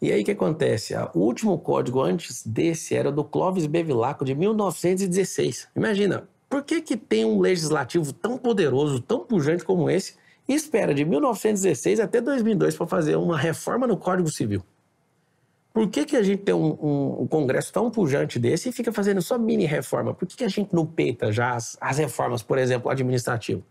E aí o que acontece? O último código antes desse era do Clóvis Bevilacqua, de 1916. Imagina, por que, que tem um legislativo tão poderoso, tão pujante como esse, e espera de 1916 até 2002 para fazer uma reforma no Código Civil? Por que, que a gente tem um, um, um, Congresso tão pujante desse e fica fazendo só mini reforma? Por que, que a gente não peita já as, as reformas, por exemplo, administrativas?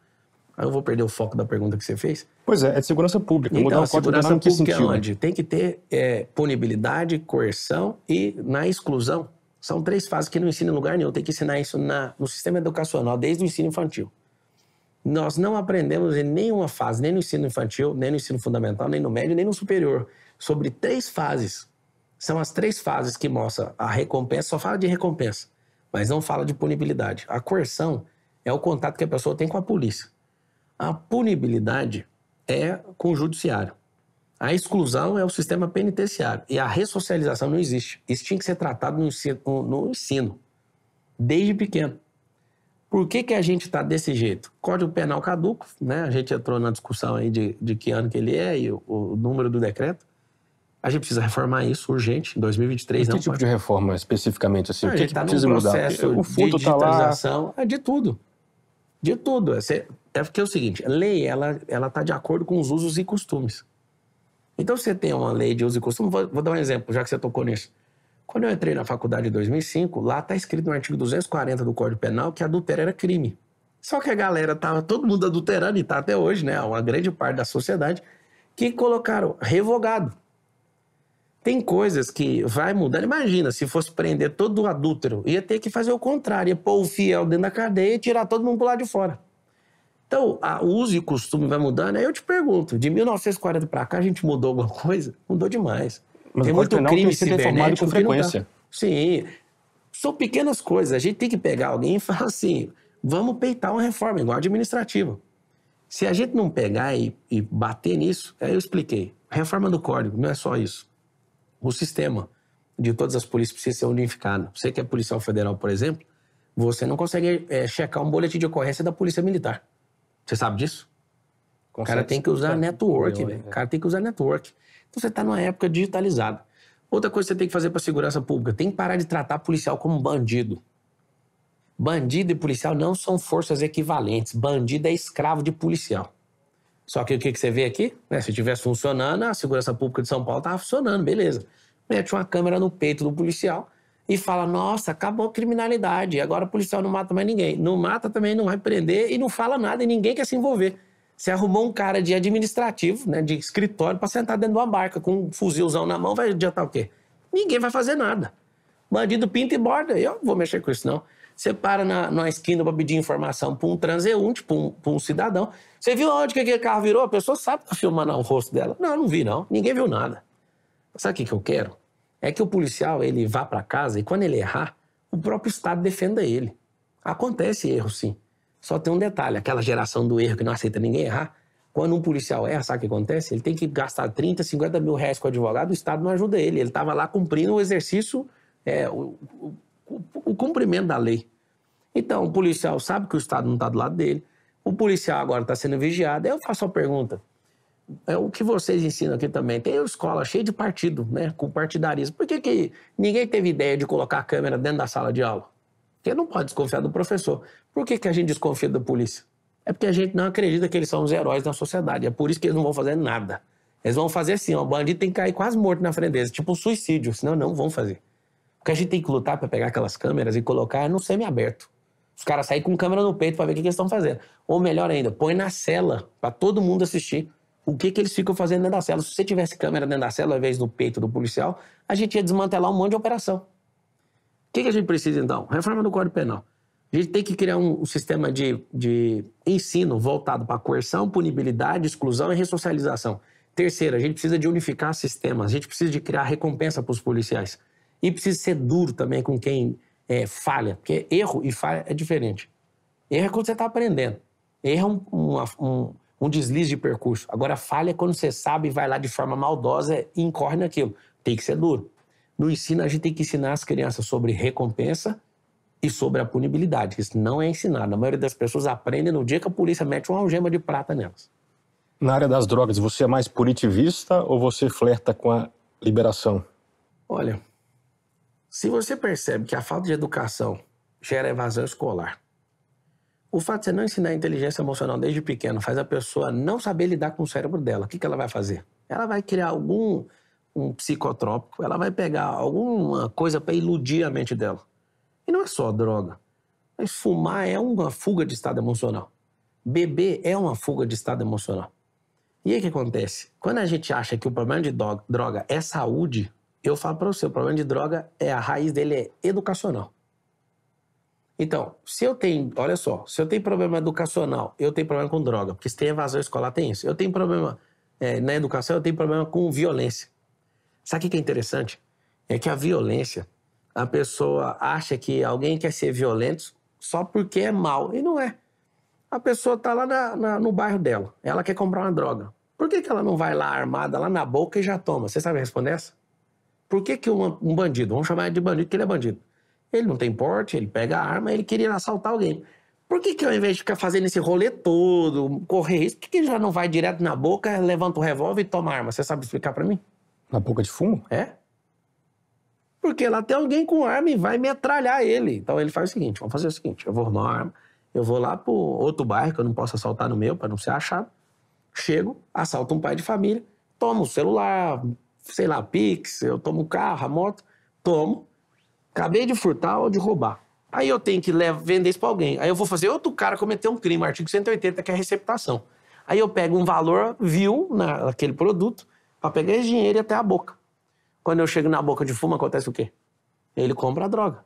Aí eu vou perder o foco da pergunta que você fez. Pois é, é de segurança pública. Então, mudar segurança pública é onde? Tem que ter é, punibilidade, coerção e na exclusão. São três fases que não ensina em lugar nenhum. Tem que ensinar isso na, no sistema educacional, desde o ensino infantil. Nós não aprendemos em nenhuma fase, nem no ensino infantil, nem no ensino fundamental, nem no médio, nem no superior, sobre três fases. São as três fases que mostra a recompensa, só fala de recompensa, mas não fala de punibilidade. A coerção é o contato que a pessoa tem com a polícia. A punibilidade é com o judiciário. A exclusão é o sistema penitenciário e a ressocialização não existe. Isso tinha que ser tratado no ensino, no ensino desde pequeno. Por que, que a gente está desse jeito? Código Penal caduco, né? a gente entrou na discussão aí de, de que ano que ele é e o, o número do decreto. A gente precisa reformar isso urgente, em 2023. E que não, tipo pode... de reforma especificamente? Assim? A o que, que tá precisa mudar? O fundo está lá... É de tudo. De tudo. Até é porque é o seguinte, a lei, ela, ela tá de acordo com os usos e costumes. Então, você tem uma lei de uso e costume, vou, vou dar um exemplo, já que você tocou nisso. Quando eu entrei na faculdade em 2005, lá tá escrito no artigo 240 do Código Penal que adultério era é crime. Só que a galera tava todo mundo adulterando e tá até hoje, né? Uma grande parte da sociedade que colocaram revogado. Tem coisas que vai mudando. Imagina, se fosse prender todo o adúltero, ia ter que fazer o contrário, ia pôr o fiel dentro da cadeia e tirar todo mundo para lado de fora. Então, a, o uso e costume vai mudando. Aí eu te pergunto, de 1940 para cá, a gente mudou alguma coisa? Mudou demais. Mas tem muito crime tem cibernético com frequência. Sim. São pequenas coisas. A gente tem que pegar alguém e falar assim, vamos peitar uma reforma, igual administrativa. Se a gente não pegar e, e bater nisso, aí eu expliquei. Reforma do código, não é só isso o sistema de todas as polícias precisa ser unificado. Você que é policial federal, por exemplo, você não consegue é, checar um boletim de ocorrência da polícia militar. Você sabe disso? O cara tem que usar é. network, milhões, né? É. O cara tem que usar network. Então você está numa época digitalizada. Outra coisa que você tem que fazer para a segurança pública, tem que parar de tratar policial como bandido. Bandido e policial não são forças equivalentes. Bandido é escravo de policial. Só que o que, que você vê aqui? Né, se tivesse funcionando, a segurança pública de São Paulo estava funcionando, beleza. Mete uma câmera no peito do policial e fala: nossa, acabou a criminalidade, agora o policial não mata mais ninguém. Não mata também, não vai prender e não fala nada e ninguém quer se envolver. Você arrumou um cara de administrativo, né, de escritório, para sentar dentro de uma barca com um fuzilzão na mão, vai adiantar o quê? Ninguém vai fazer nada. Bandido pinta e borda, eu não vou mexer com isso não. Você para na, numa esquina para pedir informação para um transeunte, para é um, tipo, um, cidadão. Você viu onde que aquele carro virou? A pessoa sabe que tá filmando o rosto dela. Não, não vi não. Ninguém viu nada. Sabe o que, que eu quero? É que o policial ele vá para casa e quando ele errar, o próprio Estado defenda ele. Acontece erro, sim. Só tem um detalhe, aquela geração do erro que não aceita ninguém errar, quando um policial erra, sabe o que acontece? Ele tem que gastar 30, 50 mil reais com o advogado, o Estado não ajuda ele. Ele estava lá cumprindo o exercício, é, o, o cumprimento da lei. Então, o policial sabe que o Estado não está do lado dele, o policial agora está sendo vigiado. Aí eu faço a pergunta: é o que vocês ensinam aqui também. Tem escola cheia de partido, né? Com partidarismo. Por que, que ninguém teve ideia de colocar a câmera dentro da sala de aula? Porque não pode desconfiar do professor. Por que, que a gente desconfia da polícia? É porque a gente não acredita que eles são os heróis da sociedade. É por isso que eles não vão fazer nada. Eles vão fazer assim, ó, o bandido tem que cair quase morto na frente deles, tipo um suicídio, senão não vão fazer. Porque a gente tem que lutar para pegar aquelas câmeras e colocar no semi-aberto. Os caras saem com câmera no peito para ver o que, que eles estão fazendo. Ou melhor ainda, põe na cela para todo mundo assistir o que, que eles ficam fazendo dentro da cela. Se você tivesse câmera dentro da cela, ao invés do peito do policial, a gente ia desmantelar um monte de operação. O que, que a gente precisa, então? Reforma do Código Penal. A gente tem que criar um, um sistema de, de ensino voltado para coerção, punibilidade, exclusão e ressocialização. Terceiro, a gente precisa de unificar sistemas, a gente precisa de criar recompensa para os policiais. E precisa ser duro também com quem é, falha, porque erro e falha é diferente. Erro é quando você está aprendendo. Erro é um, um, um, um, deslize de percurso. Agora, falha é quando você sabe e vai lá de forma maldosa e incorre naquilo. Tem que ser duro. No ensino, a gente tem que ensinar as crianças sobre recompensa e sobre a punibilidade. Isso não é ensinado. A maioria das pessoas aprende no dia que a polícia mete uma algema de prata nelas. Na área das drogas, você é mais punitivista ou você flerta com a liberação? Olha, se você percebe que a falta de educação gera evasão escolar, o fato de você não ensinar inteligência emocional desde pequeno faz a pessoa não saber lidar com o cérebro dela. O que, que ela vai fazer? Ela vai criar algum um psicotrópico, ela vai pegar alguma coisa para iludir a mente dela. E não é só droga. Mas fumar é uma fuga de estado emocional. Beber é uma fuga de estado emocional. E aí o que acontece? Quando a gente acha que o problema de droga é saúde, eu falo para você, o problema de droga é a raiz dele é educacional. Então, se eu tenho, olha só, se eu tenho problema educacional, eu tenho problema com droga, porque se tem evasão escolar, tem isso. Eu tenho problema é, na educação, eu tenho problema com violência. Sabe o que é interessante? É que a violência, a pessoa acha que alguém quer ser violento só porque é mal, e não é. A pessoa está lá na, na, no bairro dela, ela quer comprar uma droga. Por que, que ela não vai lá armada, lá na boca e já toma? Você sabe responder essa? Por que, que um, um bandido, vamos chamar ele de bandido, porque ele é bandido, ele não tem porte, ele pega a arma, ele queria assaltar alguém. Por que, que ao invés de ficar fazendo esse rolê todo, correr risco, por que, que ele já não vai direto na boca, levanta o revólver e toma a arma? Você sabe explicar para mim? Na boca de fumo? É. Porque lá tem alguém com arma e vai metralhar ele. Então ele faz o seguinte: vamos fazer o seguinte, eu vou arrumar uma arma, eu vou lá pro outro bairro que eu não posso assaltar no meu para não ser achado. Chego, assalto um pai de família, tomo o celular, sei lá, Pix, eu tomo carro, a moto, tomo. Acabei de furtar ou de roubar. Aí eu tenho que levar, vender isso para alguém. Aí eu vou fazer outro cara cometer um crime, artigo 180, que é a receptação. Aí eu pego um valor, viu, naquele produto, para pegar esse dinheiro e até a boca. Quando eu chego na boca de fuma, acontece o quê? Ele compra a droga.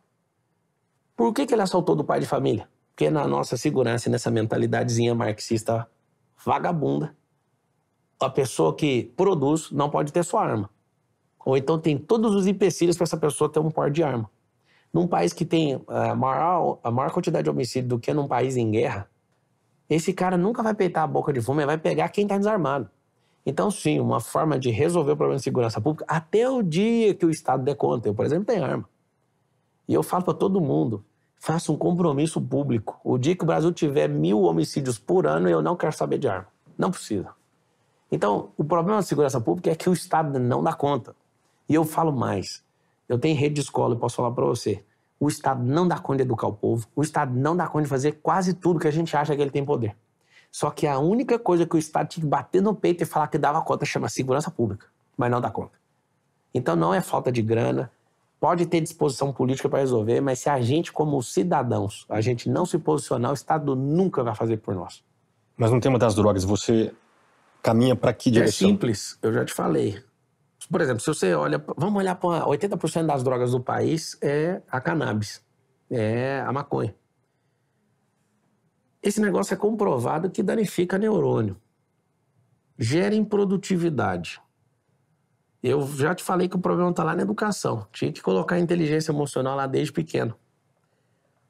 Por que, que ele assaltou do pai de família? Porque na nossa segurança, nessa mentalidadezinha marxista vagabunda, a pessoa que produz não pode ter sua arma. Ou então tem todos os empecilhos para essa pessoa ter um porte de arma. Num país que tem a eh, maior, a maior quantidade de homicídio do que num país em guerra, esse cara nunca vai peitar a boca de fumo, ele vai pegar quem está desarmado. Então, sim, uma forma de resolver o problema de segurança pública até o dia que o Estado dê conta. Eu, por exemplo, tenho arma. E eu falo para todo mundo: faça um compromisso público. O dia que o Brasil tiver mil homicídios por ano, eu não quero saber de arma. Não precisa. Então, o problema da segurança pública é que o Estado não dá conta. E eu falo mais. Eu tenho rede de escola e posso falar para você. O Estado não dá conta de educar o povo, o Estado não dá conta de fazer quase tudo que a gente acha que ele tem poder. Só que a única coisa que o Estado tinha que bater no peito e falar que dava conta chama segurança pública, mas não dá conta. Então não é falta de grana, pode ter disposição política para resolver, mas se a gente, como cidadãos, a gente não se posicionar, o Estado nunca vai fazer por nós. Mas no tema das drogas, você caminha para que é direção? É simples, eu já te falei. Por exemplo, se você olha, vamos olhar para 80% das drogas do país é a cannabis, é a maconha. Esse negócio é comprovado que danifica neurônio, gera improdutividade. Eu já te falei que o problema está lá na educação. Tinha que colocar a inteligência emocional lá desde pequeno.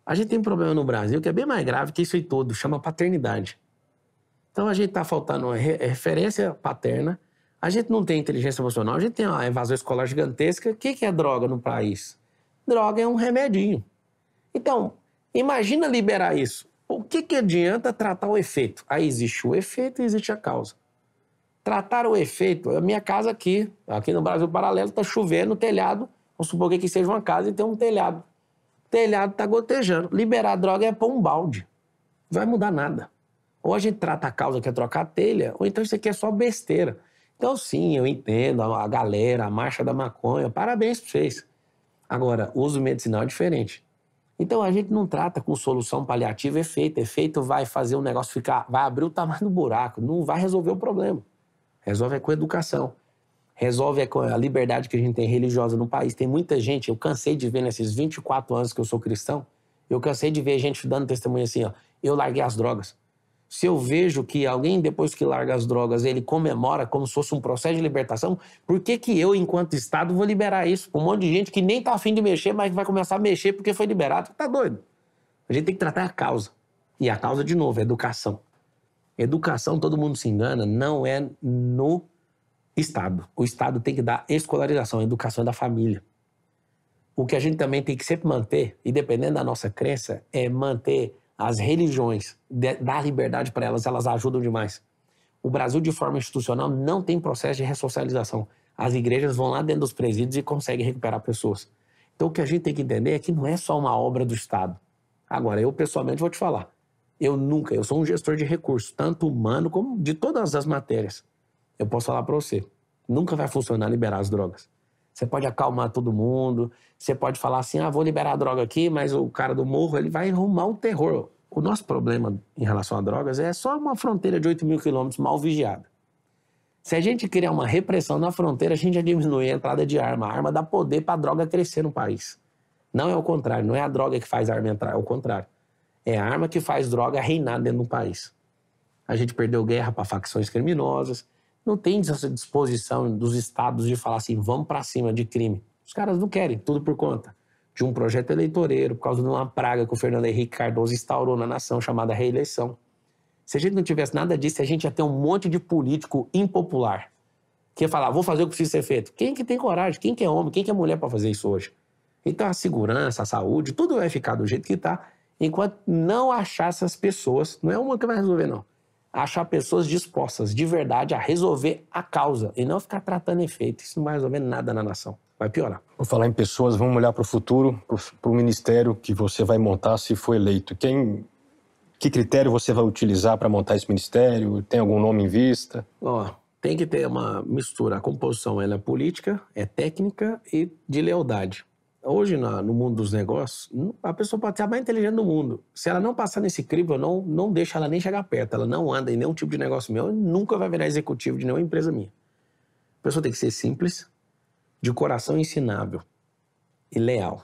A gente tem um problema no Brasil que é bem mais grave que isso e tudo, chama paternidade. Então a gente está faltando uma referência paterna, a gente não tem inteligência emocional, a gente tem uma invasão escolar gigantesca. O que, que é droga no país? Droga é um remedinho. Então, imagina liberar isso. O que, que adianta tratar o efeito? Aí existe o efeito e existe a causa. Tratar o efeito, a minha casa aqui, aqui no Brasil Paralelo, está chovendo, o telhado, vamos supor que aqui seja uma casa e tem um telhado. O telhado está gotejando. Liberar droga é pôr um balde. Não vai mudar nada. Ou a gente trata a causa que é trocar a telha, ou então isso aqui é só besteira. Então, sim, eu entendo a galera, a marcha da maconha, parabéns para vocês. Agora, uso medicinal é diferente. Então, a gente não trata com solução paliativa efeito. Efeito vai fazer o negócio ficar, vai abrir o tamanho do buraco, não vai resolver o problema. Resolve é com educação. Resolve é com a liberdade que a gente tem religiosa no país. Tem muita gente, eu cansei de ver nesses 24 anos que eu sou cristão, eu cansei de ver gente dando testemunho assim, ó, eu larguei as drogas se eu vejo que alguém, depois que larga as drogas, ele comemora como se fosse um processo de libertação, por que, que eu, enquanto Estado, vou liberar isso para um monte de gente que nem está afim de mexer, mas vai começar a mexer porque foi liberado? Tá doido. A gente tem que tratar a causa. E a causa, de novo, é educação. Educação, todo mundo se engana, não é no Estado. O Estado tem que dar escolarização, a educação é da família. O que a gente também tem que sempre manter, e dependendo da nossa crença, é manter as religiões, dar liberdade para elas, elas ajudam demais. O Brasil, de forma institucional, não tem processo de ressocialização. As igrejas vão lá dentro dos presídios e conseguem recuperar pessoas. Então, o que a gente tem que entender é que não é só uma obra do Estado. Agora, eu pessoalmente vou te falar. Eu nunca, eu sou um gestor de recursos, tanto humano como de todas as matérias. Eu posso falar para você, nunca vai funcionar liberar as drogas. Você pode acalmar todo mundo, você pode falar assim: ah, vou liberar a droga aqui, mas o cara do morro ele vai arrumar o terror. O nosso problema em relação a drogas é só uma fronteira de 8 mil quilômetros mal vigiada. Se a gente criar uma repressão na fronteira, a gente já diminui a entrada de arma. A arma dá poder para a droga crescer no país. Não é o contrário, não é a droga que faz a arma entrar, é o contrário. É a arma que faz droga reinar dentro do país. A gente perdeu guerra para facções criminosas, não tem essa disposição dos estados de falar assim, vamos para cima de crime. Os caras não querem, tudo por conta de um projeto eleitoreiro, por causa de uma praga que o Fernando Henrique Cardoso instaurou na nação chamada reeleição. Se a gente não tivesse nada disso, a gente ia ter um monte de político impopular que ia falar, vou fazer o que precisa ser feito. Quem que tem coragem? Quem que é homem? Quem que é mulher para fazer isso hoje? Então a segurança, a saúde, tudo vai ficar do jeito que está, enquanto não achar essas pessoas, não é uma que vai resolver não, achar pessoas dispostas de verdade a resolver a causa e não ficar tratando efeito. Isso não vai resolver nada na nação. Vai piorar. Vou falar em pessoas, vamos olhar para o futuro, para o ministério que você vai montar se for eleito. Quem, que critério você vai utilizar para montar esse ministério? Tem algum nome em vista? Ó, tem que ter uma mistura. A composição ela é política, é técnica e de lealdade. Hoje, na, no mundo dos negócios, a pessoa pode ser a mais inteligente do mundo. Se ela não passar nesse crivo, eu não, não deixo ela nem chegar perto. Ela não anda em nenhum tipo de negócio meu, nunca vai virar executivo de nenhuma empresa minha. A pessoa tem que ser simples, de coração ensinável e leal.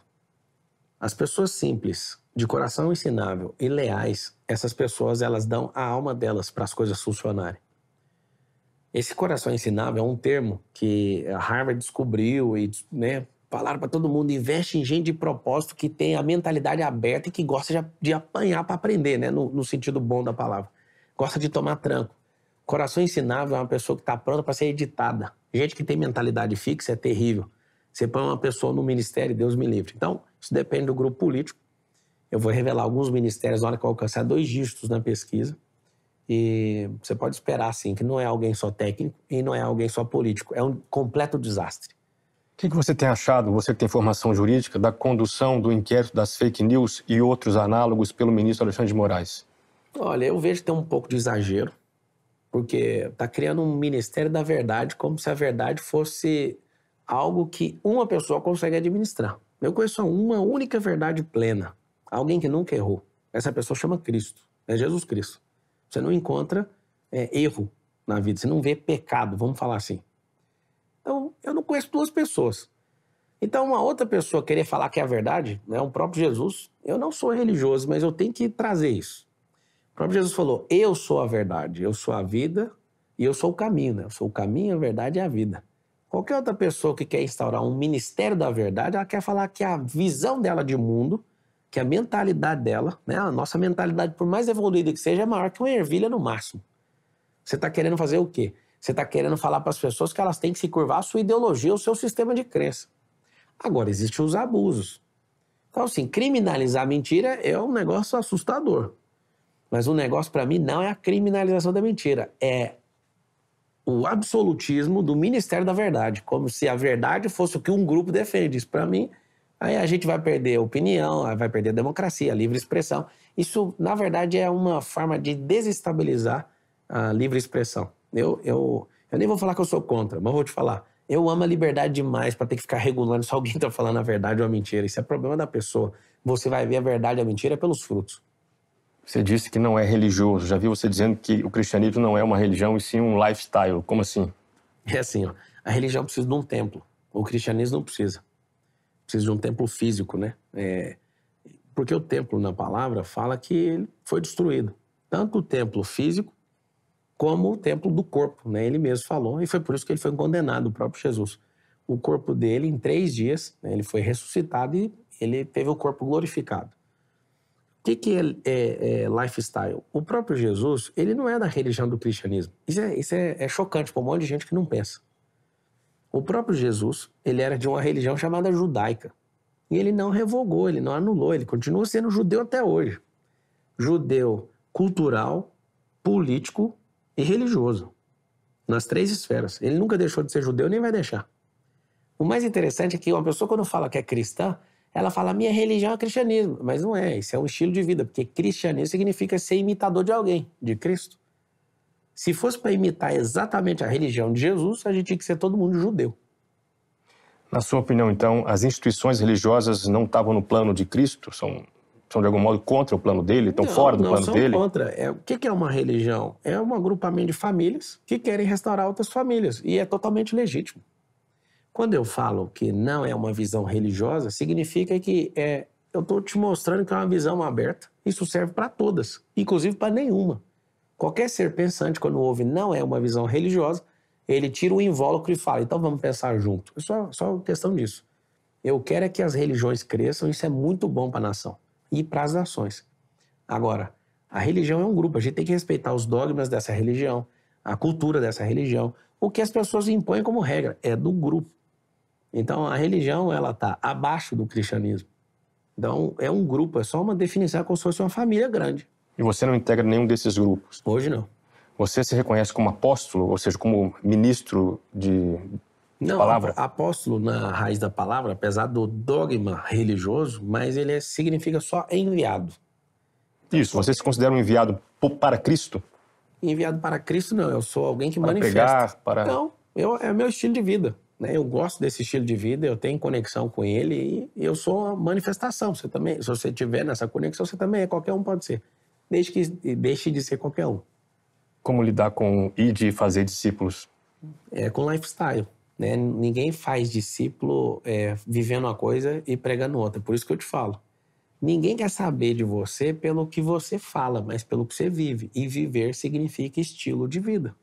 As pessoas simples, de coração ensinável e leais, essas pessoas elas dão a alma delas para as coisas funcionarem. Esse coração ensinável é um termo que a Harvard descobriu e né, Falaram para todo mundo, investe em gente de propósito que tem a mentalidade aberta e que gosta de, de apanhar para aprender, né? No, no, sentido bom da palavra. Gosta de tomar tranco. Coração ensinável é uma pessoa que está pronta para ser editada. Gente que tem mentalidade fixa é terrível. Você põe uma pessoa no ministério, Deus me livre. Então, isso depende do grupo político. Eu vou revelar alguns ministérios na hora que eu alcançar dois dígitos na pesquisa. E você pode esperar, assim, que não é alguém só técnico e não é alguém só político. É um completo desastre. O que, você tem achado, você que tem formação jurídica, da condução do inquérito das fake news e outros análogos pelo ministro Alexandre de Moraes? Olha, eu vejo que tem um pouco de exagero, porque está criando um ministério da verdade como se a verdade fosse algo que uma pessoa consegue administrar. Eu conheço uma única verdade plena, alguém que nunca errou. Essa pessoa chama Cristo, é Jesus Cristo. Você não encontra é, erro na vida, você não vê pecado, vamos falar assim. Eu não conheço duas pessoas. Então, uma outra pessoa querer falar que é a verdade, né, o próprio Jesus, eu não sou religioso, mas eu tenho que trazer isso. O próprio Jesus falou: Eu sou a verdade, eu sou a vida e eu sou o caminho, né? Eu sou o caminho, a verdade e a vida. Qualquer outra pessoa que quer instaurar um ministério da verdade, ela quer falar que a visão dela de mundo, que a mentalidade dela, né, a nossa mentalidade, por mais evoluída que seja, é maior que uma ervilha no máximo. Você está querendo fazer o quê? Você está querendo falar para as pessoas que elas têm que se curvar à sua ideologia, o seu sistema de crença. Agora, existem os abusos. Então, assim, criminalizar a mentira é um negócio assustador. Mas o um negócio para mim não é a criminalização da mentira, é o absolutismo do Ministério da Verdade, como se a verdade fosse o que um grupo defende. Isso para mim, aí a gente vai perder a opinião, vai perder a democracia, a livre expressão. Isso, na verdade, é uma forma de desestabilizar a livre expressão. Eu, eu, eu nem vou falar que eu sou contra, mas vou te falar. Eu amo a liberdade demais para ter que ficar regulando se alguém está falando a verdade ou a mentira. Isso é problema da pessoa. Você vai ver a verdade ou a mentira é pelos frutos. Você disse que não é religioso. Já vi você dizendo que o cristianismo não é uma religião e sim um lifestyle. Como assim? É assim, ó. A religião precisa de um templo. O cristianismo não precisa. Precisa de um templo físico, né? É... Porque o templo, na palavra, fala que ele foi destruído. Tanto o templo físico como o templo do corpo, né? Ele mesmo falou, e foi por isso que ele foi condenado, o próprio Jesus. O corpo dele, em três dias, né, ele foi ressuscitado e ele teve o corpo glorificado. O que, que é, é, é, lifestyle? O próprio Jesus, ele não é da religião do cristianismo. Isso, é, isso é, é chocante para um monte de gente que não pensa. O próprio Jesus, ele era de uma religião chamada judaica. E ele não revogou, ele não anulou, ele continua sendo judeu até hoje. Judeu cultural, político e religioso, nas três esferas. Ele nunca deixou de ser judeu nem vai deixar. O mais interessante é que uma pessoa, quando fala que é cristã, ela fala: minha religião é cristianismo. Mas não é, isso é um estilo de vida, porque cristianismo significa ser imitador de alguém, de Cristo. Se fosse para imitar exatamente a religião de Jesus, a gente tinha que ser todo mundo judeu. Na sua opinião, então, as instituições religiosas não estavam no plano de Cristo? São são de algum modo contra o plano dele, estão fora do não plano são dele? contra. É, o que, que é uma religião? É um agrupamento de famílias que querem restaurar outras famílias e é totalmente legítimo. Quando eu falo que não é uma visão religiosa, significa que é, eu estou te mostrando que é uma visão aberta. Isso serve para todas, inclusive para nenhuma. Qualquer ser pensante, quando ouve não é uma visão religiosa, ele tira o invólucro e fala, então vamos pensar junto. É só, só questão disso. Eu quero é que as religiões cresçam, isso é muito bom para a nação e para as nações. Agora, a religião é um grupo, a gente tem que respeitar os dogmas dessa religião, a cultura dessa religião, o que as pessoas impõem como regra é do grupo. Então, a religião ela está abaixo do cristianismo. Então, é um grupo, é só uma definição é como se fosse uma família grande. E você não integra nenhum desses grupos? Hoje não. Você se reconhece como apóstolo, ou seja, como ministro de, não, palavra. apóstolo na raiz da palavra, apesar do dogma religioso, mas ele é, significa só enviado. Então, Isso, você se considera um enviado para Cristo? Enviado para Cristo não, eu sou alguém que para manifesta. para... Não, eu, é meu estilo de vida. Né? Eu gosto desse estilo de vida, eu tenho conexão com ele e eu sou a manifestação. Você também, se você tiver nessa conexão, você também é, qualquer um pode ser. Desde que deixe de ser qualquer um. Como lidar com e de fazer discípulos? É com lifestyle né? Ninguém faz discípulo é, vivendo uma coisa e pregando outra. Por isso que eu te falo. Ninguém quer saber de você pelo que você fala, mas pelo que você vive. E viver significa estilo de vida.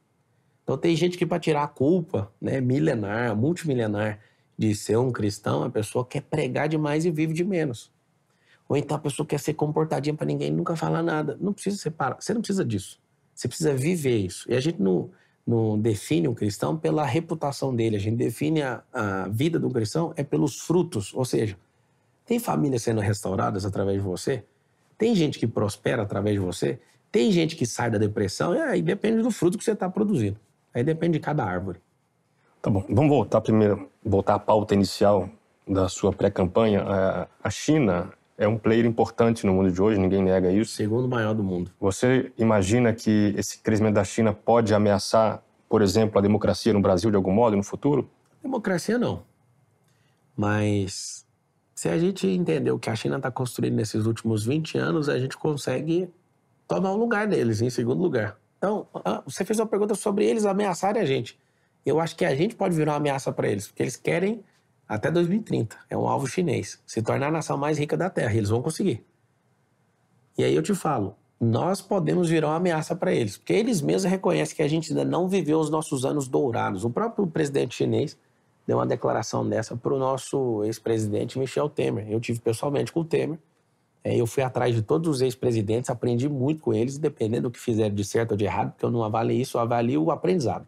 Então tem gente que para tirar a culpa, né, milenar, multimilenar, de ser um cristão, a pessoa quer pregar demais e vive de menos. Ou então a pessoa quer ser comportadinha para ninguém nunca falar nada. Não precisa separar. Você não precisa disso. Você precisa viver isso. E a gente não não define um cristão pela reputação dele, a gente define a, a vida do cristão é pelos frutos, ou seja, tem famílias sendo restauradas através de você, tem gente que prospera através de você, tem gente que sai da depressão, e é, aí depende do fruto que você está produzindo. Aí depende de cada árvore. Tá bom. Vamos voltar primeiro, voltar à pauta inicial da sua pré-campanha. A China é um player importante no mundo de hoje, ninguém nega isso. Segundo maior do mundo. Você imagina que esse crescimento da China pode ameaçar, por exemplo, a democracia no Brasil de algum modo no futuro? Democracia não. Mas se a gente entender o que a China está construindo nesses últimos 20 anos, a gente consegue tomar o um lugar deles, em segundo lugar. Então, ah, você fez uma pergunta sobre eles ameaçarem a gente. Eu acho que a gente pode virar uma ameaça para eles, porque eles querem até 2030. É um alvo chinês. Se tornar a nação mais rica da Terra. Eles vão conseguir. E aí eu te falo, nós podemos virar uma ameaça para eles, porque eles mesmos reconhecem que a gente ainda não viveu os nossos anos dourados. O próprio presidente chinês deu uma declaração dessa para o nosso ex-presidente Michel Temer. Eu tive pessoalmente com o Temer. É, eu fui atrás de todos os ex-presidentes, aprendi muito com eles, dependendo do que fizeram de certo ou de errado, porque eu não avalio isso, eu avalio o aprendizado.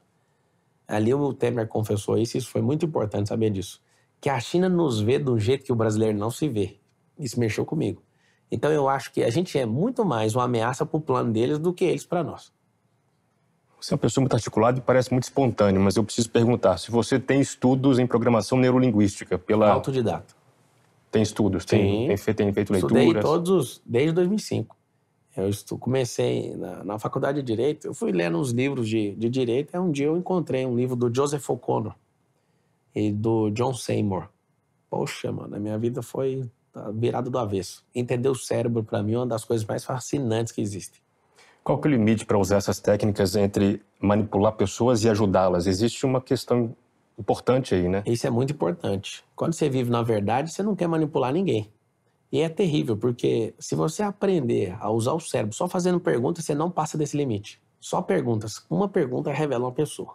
Ali o Temer confessou isso, isso foi muito importante saber disso que a China nos vê de um jeito que o brasileiro não se vê. Isso mexeu comigo. Então eu acho que a gente é muito mais uma ameaça para o plano deles do que eles para nós. Você é uma pessoa muito articulada e parece muito espontâneo, mas eu preciso perguntar se você tem estudos em programação neurolinguística pela autodidata. Tem estudos, tem, tem, feito, tem feito Estudei todos os, desde 2005. Eu estu, comecei na, na, faculdade de direito, eu fui lendo uns livros de, de direito, e um dia eu encontrei um livro do Joseph O'Connor, e do John Seymour. Poxa, mano, a minha vida foi tá, virada do avesso. Entender o cérebro, para mim, é uma das coisas mais fascinantes que existe. Qual que é o limite para usar essas técnicas entre manipular pessoas e ajudá-las? Existe uma questão importante aí, né? Isso é muito importante. Quando você vive na verdade, você não quer manipular ninguém. E é terrível, porque se você aprender a usar o cérebro só fazendo perguntas, você não passa desse limite. Só perguntas. Uma pergunta revela uma pessoa.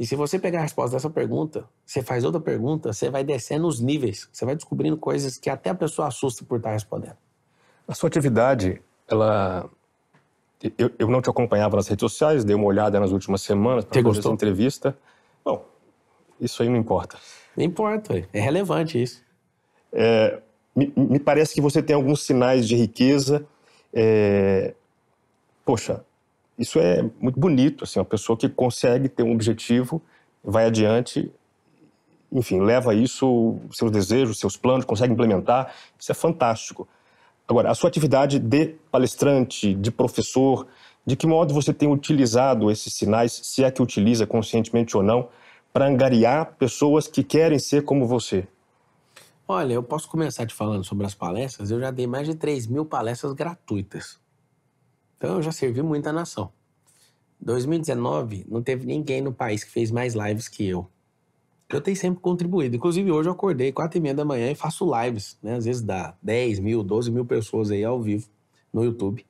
E se você pegar a resposta dessa pergunta, você faz outra pergunta, você vai descendo os níveis, você vai descobrindo coisas que até a pessoa assusta por estar respondendo. A sua atividade, ela. Eu, eu não te acompanhava nas redes sociais, dei uma olhada nas últimas semanas para fazer essa entrevista. Bom, isso aí não importa. Não importa, é relevante isso. É, me, me, parece que você tem alguns sinais de riqueza. É, poxa, isso é muito bonito, assim, uma pessoa que consegue ter um objetivo, vai adiante, enfim, leva isso, seus desejos, seus planos, consegue implementar. Isso é fantástico. Agora, a sua atividade de palestrante, de professor, de que modo você tem utilizado esses sinais, se é que utiliza conscientemente ou não, para angariar pessoas que querem ser como você? Olha, eu posso começar te falando sobre as palestras. Eu já dei mais de 3 mil palestras gratuitas. Então eu já servi muito a nação. 2019 não teve ninguém no país que fez mais lives que eu. Eu tenho sempre contribuído. Inclusive, hoje eu acordei 4 e meia da manhã e faço lives, né? Às vezes dá 10 mil, 12 mil pessoas aí ao vivo no YouTube.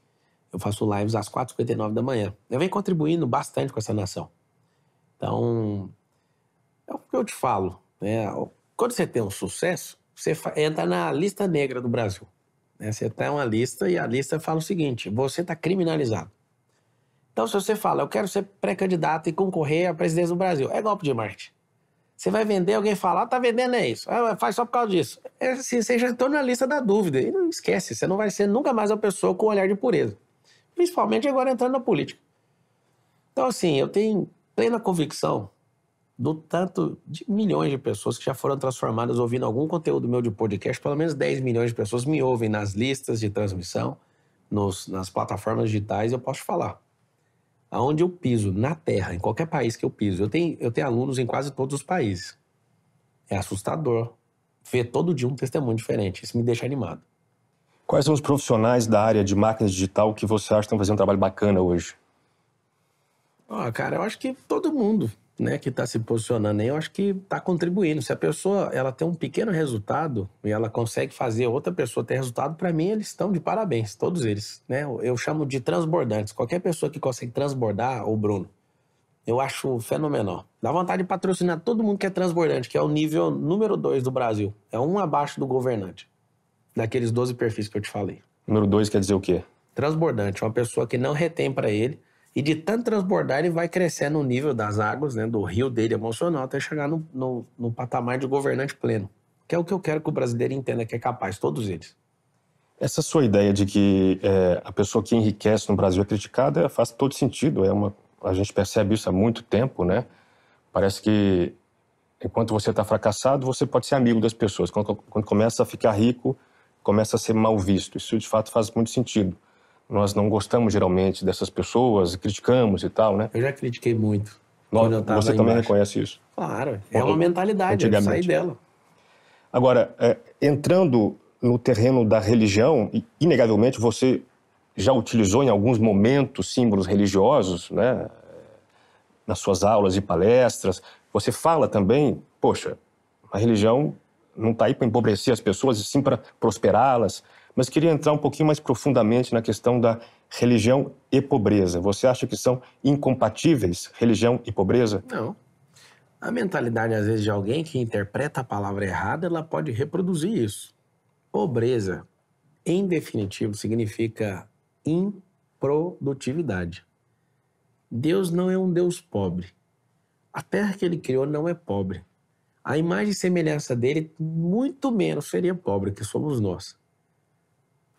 Eu faço lives às 4h59 da manhã. Eu venho contribuindo bastante com essa nação. Então, é o que eu te falo. Né? Quando você tem um sucesso, você entra na lista negra do Brasil. Né? Você tem tá uma lista e a lista fala o seguinte: você está criminalizado. Então, se você fala, eu quero ser pré-candidato e concorrer à presidência do Brasil, é golpe de Marte. Você vai vender, alguém fala, ah, tá vendendo é isso, ah, faz só por causa disso. É assim, você já entrou na lista da dúvida. E não esquece, você não vai ser nunca mais uma pessoa com um olhar de pureza. Principalmente agora entrando na política. Então, assim, eu tenho plena convicção do tanto de milhões de pessoas que já foram transformadas ouvindo algum conteúdo meu de podcast, pelo menos 10 milhões de pessoas me ouvem nas listas de transmissão, nos, nas plataformas digitais, eu posso falar. Aonde eu piso, na terra, em qualquer país que eu piso, eu tenho, eu tenho alunos em quase todos os países. É assustador ver todo dia um testemunho diferente, isso me deixa animado. Quais são os profissionais da área de máquinas digital que você acha que estão fazendo um trabalho bacana hoje? Ó, oh, cara, eu acho que todo mundo, né, que está se posicionando aí, eu acho que está contribuindo. Se a pessoa ela tem um pequeno resultado e ela consegue fazer outra pessoa ter resultado, para mim eles estão de parabéns, todos eles, né? Eu chamo de transbordantes. Qualquer pessoa que consegue transbordar, o Bruno, eu acho fenomenal. Dá vontade de patrocinar todo mundo que é transbordante, que é o nível número 2 do Brasil. É um abaixo do governante, daqueles 12 perfis que eu te falei. Número 2 quer dizer o quê? Transbordante, uma pessoa que não retém para ele, e de tanto transbordar, ele vai crescendo no nível das águas, né, do rio dele emocional, até chegar no, no, no patamar de governante pleno. Que é o que eu quero que o brasileiro entenda que é capaz, todos eles. Essa sua ideia de que é, a pessoa que enriquece no Brasil é criticada é, faz todo sentido. É uma, a gente percebe isso há muito tempo, né? Parece que enquanto você está fracassado, você pode ser amigo das pessoas. Quando, quando, começa a ficar rico, começa a ser mal visto. Isso de fato faz muito sentido nós não gostamos geralmente dessas pessoas, criticamos e tal, né? Eu já critiquei muito. Não, você também reconhece isso? Claro, é uma mentalidade, é sair dela. Agora, é, entrando no terreno da religião, inegavelmente você já utilizou em alguns momentos símbolos religiosos, né? Nas suas aulas e palestras. Você fala também, poxa, a religião não está aí para empobrecer as pessoas, e sim para prosperá-las. Mas queria entrar um pouquinho mais profundamente na questão da religião e pobreza. Você acha que são incompatíveis religião e pobreza? Não. A mentalidade, às vezes, de alguém que interpreta a palavra errada, ela pode reproduzir isso. Pobreza, em definitivo, significa improdutividade. Deus não é um Deus pobre. A terra que ele criou não é pobre. A imagem e semelhança dele, muito menos seria pobre, que somos nós.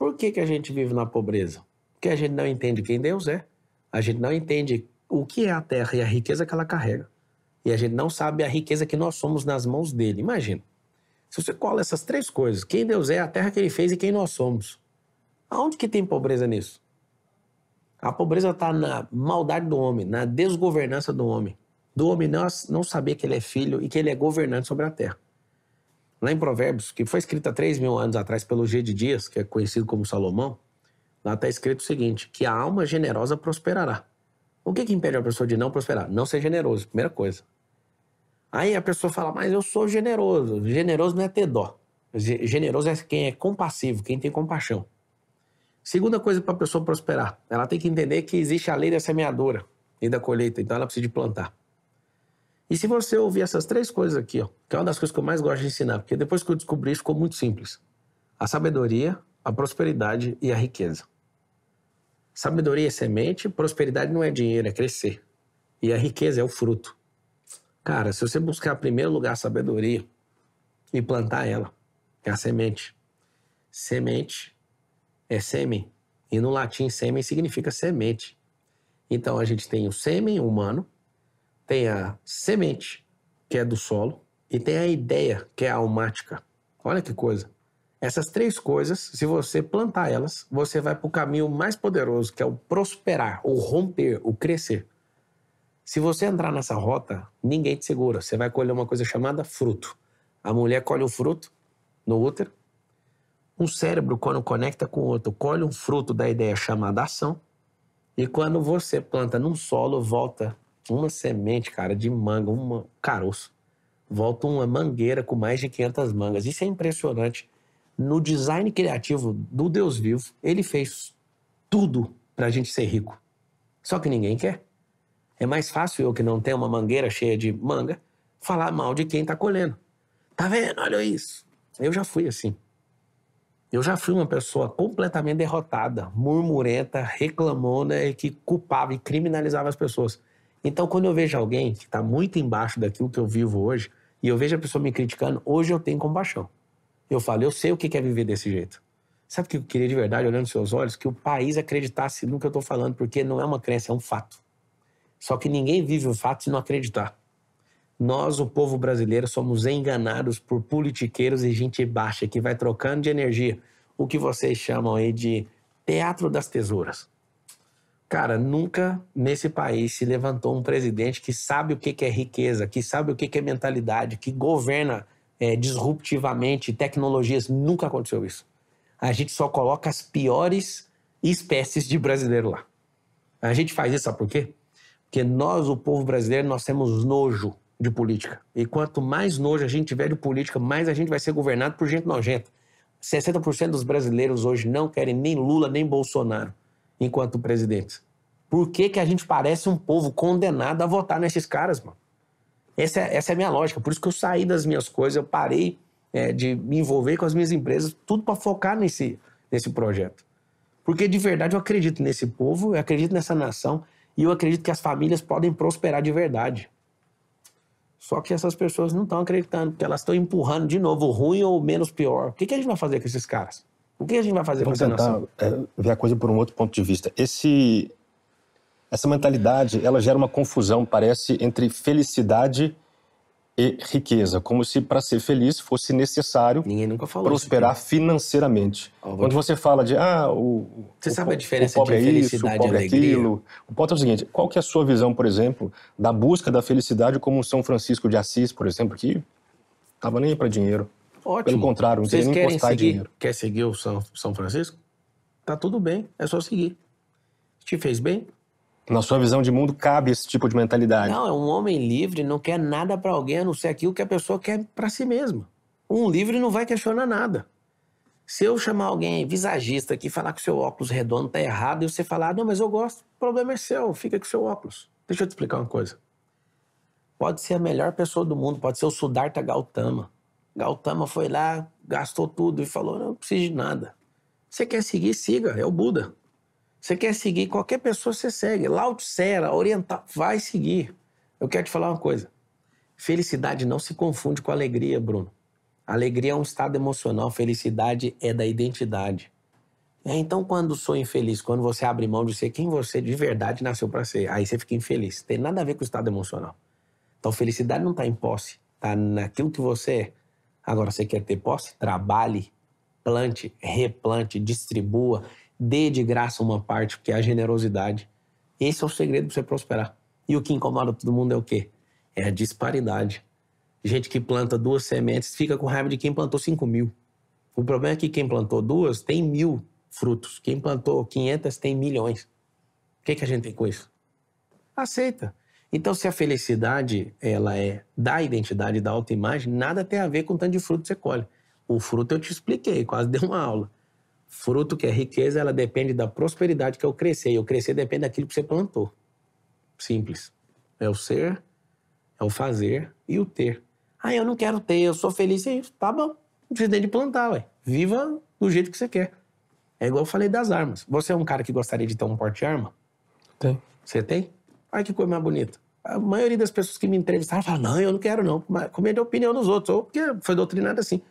Por que, que a gente vive na pobreza? Porque a gente não entende quem Deus é. A gente não entende o que é a terra e a riqueza que ela carrega. E a gente não sabe a riqueza que nós somos nas mãos dele. Imagina. Se você cola essas três coisas, quem Deus é, a terra que ele fez e quem nós somos. Aonde que tem pobreza nisso? A pobreza está na maldade do homem, na desgovernança do homem. Do homem não, não saber que ele é filho e que ele é governante sobre a terra lá em Provérbios, que foi escrita 3 mil anos atrás pelo G de Dias, que é conhecido como Salomão, lá está escrito o seguinte: que a alma generosa prosperará. O que, que impede a pessoa de não prosperar? Não ser generoso, primeira coisa. Aí a pessoa fala, mas eu sou generoso. Generoso não é ter dó. Generoso é quem é compassivo, quem tem compaixão. Segunda coisa para a pessoa prosperar, ela tem que entender que existe a lei da semeadora e da colheita, então ela precisa de plantar. E se você ouvir essas três coisas aqui, ó, que é uma das coisas que eu mais gosto de ensinar, porque depois que eu descobri ficou muito simples: a sabedoria, a prosperidade e a riqueza. Sabedoria é semente, prosperidade não é dinheiro, é crescer. E a riqueza é o fruto. Cara, se você buscar em primeiro lugar a sabedoria e plantar ela, é a semente. Semente é sêmen. E no latim, sêmen significa semente. Então a gente tem o sêmen humano, tem a semente, que é do solo, e tem a ideia, que é a almática. Olha que coisa. Essas três coisas, se você plantar elas, você vai para o caminho mais poderoso, que é o prosperar, o romper, o crescer. Se você entrar nessa rota, ninguém te segura. Você vai colher uma coisa chamada fruto. A mulher colhe o um fruto no útero. Um cérebro, quando conecta com o outro, colhe um fruto da ideia chamada ação. E quando você planta num solo, volta uma semente, cara, de manga, um caroço. Volta uma mangueira com mais de 500 mangas. Isso é impressionante. No design criativo do Deus Vivo, ele fez tudo para a gente ser rico. Só que ninguém quer. É mais fácil eu que não tenho uma mangueira cheia de manga falar mal de quem tá colhendo. Tá vendo? Olha isso. Eu já fui assim. Eu já fui uma pessoa completamente derrotada, murmurenta, reclamona e que culpava e criminalizava as pessoas. Então, quando eu vejo alguém que está muito embaixo daquilo que eu vivo hoje, e eu vejo a pessoa me criticando, hoje eu tenho compaixão. Eu falo, eu sei o que é viver desse jeito. Sabe o que eu queria de verdade, olhando nos seus olhos? Que o país acreditasse no que eu estou falando, porque não é uma crença, é um fato. Só que ninguém vive o fato se não acreditar. Nós, o povo brasileiro, somos enganados por politiqueiros e gente baixa que vai trocando de energia. O que vocês chamam aí de teatro das tesouras. Cara, nunca nesse país se levantou um presidente que sabe o que é riqueza, que sabe o que é mentalidade, que governa é, disruptivamente tecnologias. Nunca aconteceu isso. A gente só coloca as piores espécies de brasileiro lá. A gente faz isso, sabe por quê? Porque nós, o povo brasileiro, nós temos nojo de política. E quanto mais nojo a gente tiver de política, mais a gente vai ser governado por gente nojenta. 60% dos brasileiros hoje não querem nem Lula nem Bolsonaro enquanto presidente? Por que, que a gente parece um povo condenado a votar nesses caras, mano? Essa é, essa é a minha lógica. Por isso que eu saí das minhas coisas, eu parei é, de me envolver com as minhas empresas, tudo para focar nesse, nesse projeto. Porque de verdade eu acredito nesse povo, eu acredito nessa nação e eu acredito que as famílias podem prosperar de verdade. Só que essas pessoas não estão acreditando, porque elas estão empurrando de novo o ruim ou o menos pior. O que, que a gente vai fazer com esses caras? O que a gente vai fazer Vamos com essa tentar, é, ver a coisa por um outro ponto de vista. Esse, essa mentalidade, ela gera uma confusão, parece, entre felicidade e riqueza, como se para ser feliz fosse necessário prosperar isso, financeiramente. Oh, Quando você fala de ah, o Você o, sabe a diferença pobre entre é felicidade isso, o pobre e é alegria? aquilo. O ponto é o seguinte, qual que é a sua visão, por exemplo, da busca da felicidade como São Francisco de Assis, por exemplo, que tava nem para dinheiro? Ótimo. Pelo contrário, não Vocês querem seguir? Dinheiro. Quer seguir o São, São Francisco? Tá tudo bem, é só seguir. Te fez bem? Na sua visão de mundo, cabe esse tipo de mentalidade. Não, é um homem livre, não quer nada para alguém a não ser aquilo que a pessoa quer para si mesma. Um livre não vai questionar nada. Se eu chamar alguém visagista aqui falar que o seu óculos redondo tá errado e você falar, ah, não, mas eu gosto, o problema é seu, fica com o seu óculos. Deixa eu te explicar uma coisa. Pode ser a melhor pessoa do mundo, pode ser o Sudarta Gautama. Gautama foi lá, gastou tudo e falou: não, não preciso de nada. Você quer seguir, siga, é o Buda. Você quer seguir qualquer pessoa, você segue. Lautsera, oriental, vai seguir. Eu quero te falar uma coisa. Felicidade não se confunde com alegria, Bruno. Alegria é um estado emocional, felicidade é da identidade. É, então, quando sou infeliz, quando você abre mão de ser quem você de verdade nasceu para ser, aí você fica infeliz. Tem nada a ver com o estado emocional. Então, felicidade não está em posse, está naquilo que você é. Agora, você quer ter posse? Trabalhe, plante, replante, distribua, dê de graça uma parte, porque é a generosidade. Esse é o segredo para você prosperar. E o que incomoda todo mundo é o quê? É a disparidade. Gente que planta duas sementes fica com raiva de quem plantou 5 mil. O problema é que quem plantou duas tem mil frutos. Quem plantou 500 tem milhões. O que, que a gente tem com isso? Aceita. Então, se a felicidade ela é da identidade, da autoimagem, nada tem a ver com o tanto de fruto que você colhe. O fruto eu te expliquei, quase dei uma aula. Fruto que é riqueza, ela depende da prosperidade que eu crescer. E o crescer depende daquilo que você plantou. Simples. É o ser, é o fazer e o ter. Ah, eu não quero ter, eu sou feliz. isso. tá bom, não precisa de plantar, ué. Viva do jeito que você quer. É igual eu falei das armas. Você é um cara que gostaria de ter um porte de arma? Tem. Você tem? Ai, que coisa mais bonita. A maioria das pessoas que me entrevistaram fala: não, eu não quero não, comer é a opinião dos outros, ou porque foi doutrinado assim.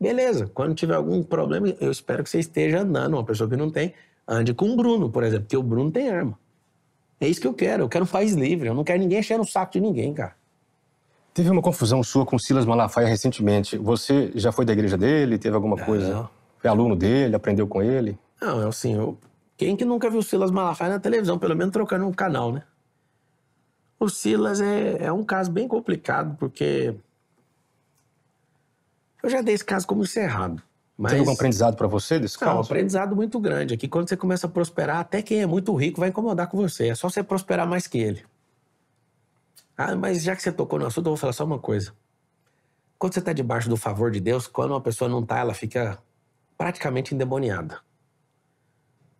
Beleza, quando tiver algum problema, eu espero que você esteja andando. Uma pessoa que não tem, ande com o Bruno, por exemplo, porque o Bruno tem arma. É isso que eu quero, eu quero um país livre, eu não quero ninguém encher no saco de ninguém, cara. Teve uma confusão sua com Silas Malafaia recentemente. Você já foi da igreja dele? Teve alguma não, coisa? Não. Foi aluno dele? Aprendeu com ele? Não, é assim, eu... quem que nunca viu Silas Malafaia na televisão, pelo menos trocando um canal, né? O Silas é, é um caso bem complicado, porque eu já dei esse caso como encerrado. Mas... Tem algum aprendizado para você desse Não, caso? um aprendizado muito grande. Aqui, é quando você começa a prosperar, até quem é muito rico vai incomodar com você. É só você prosperar mais que ele. Ah, mas já que você tocou no assunto, eu vou falar só uma coisa. Quando você está debaixo do favor de Deus, quando uma pessoa não está, ela fica praticamente endemoniada.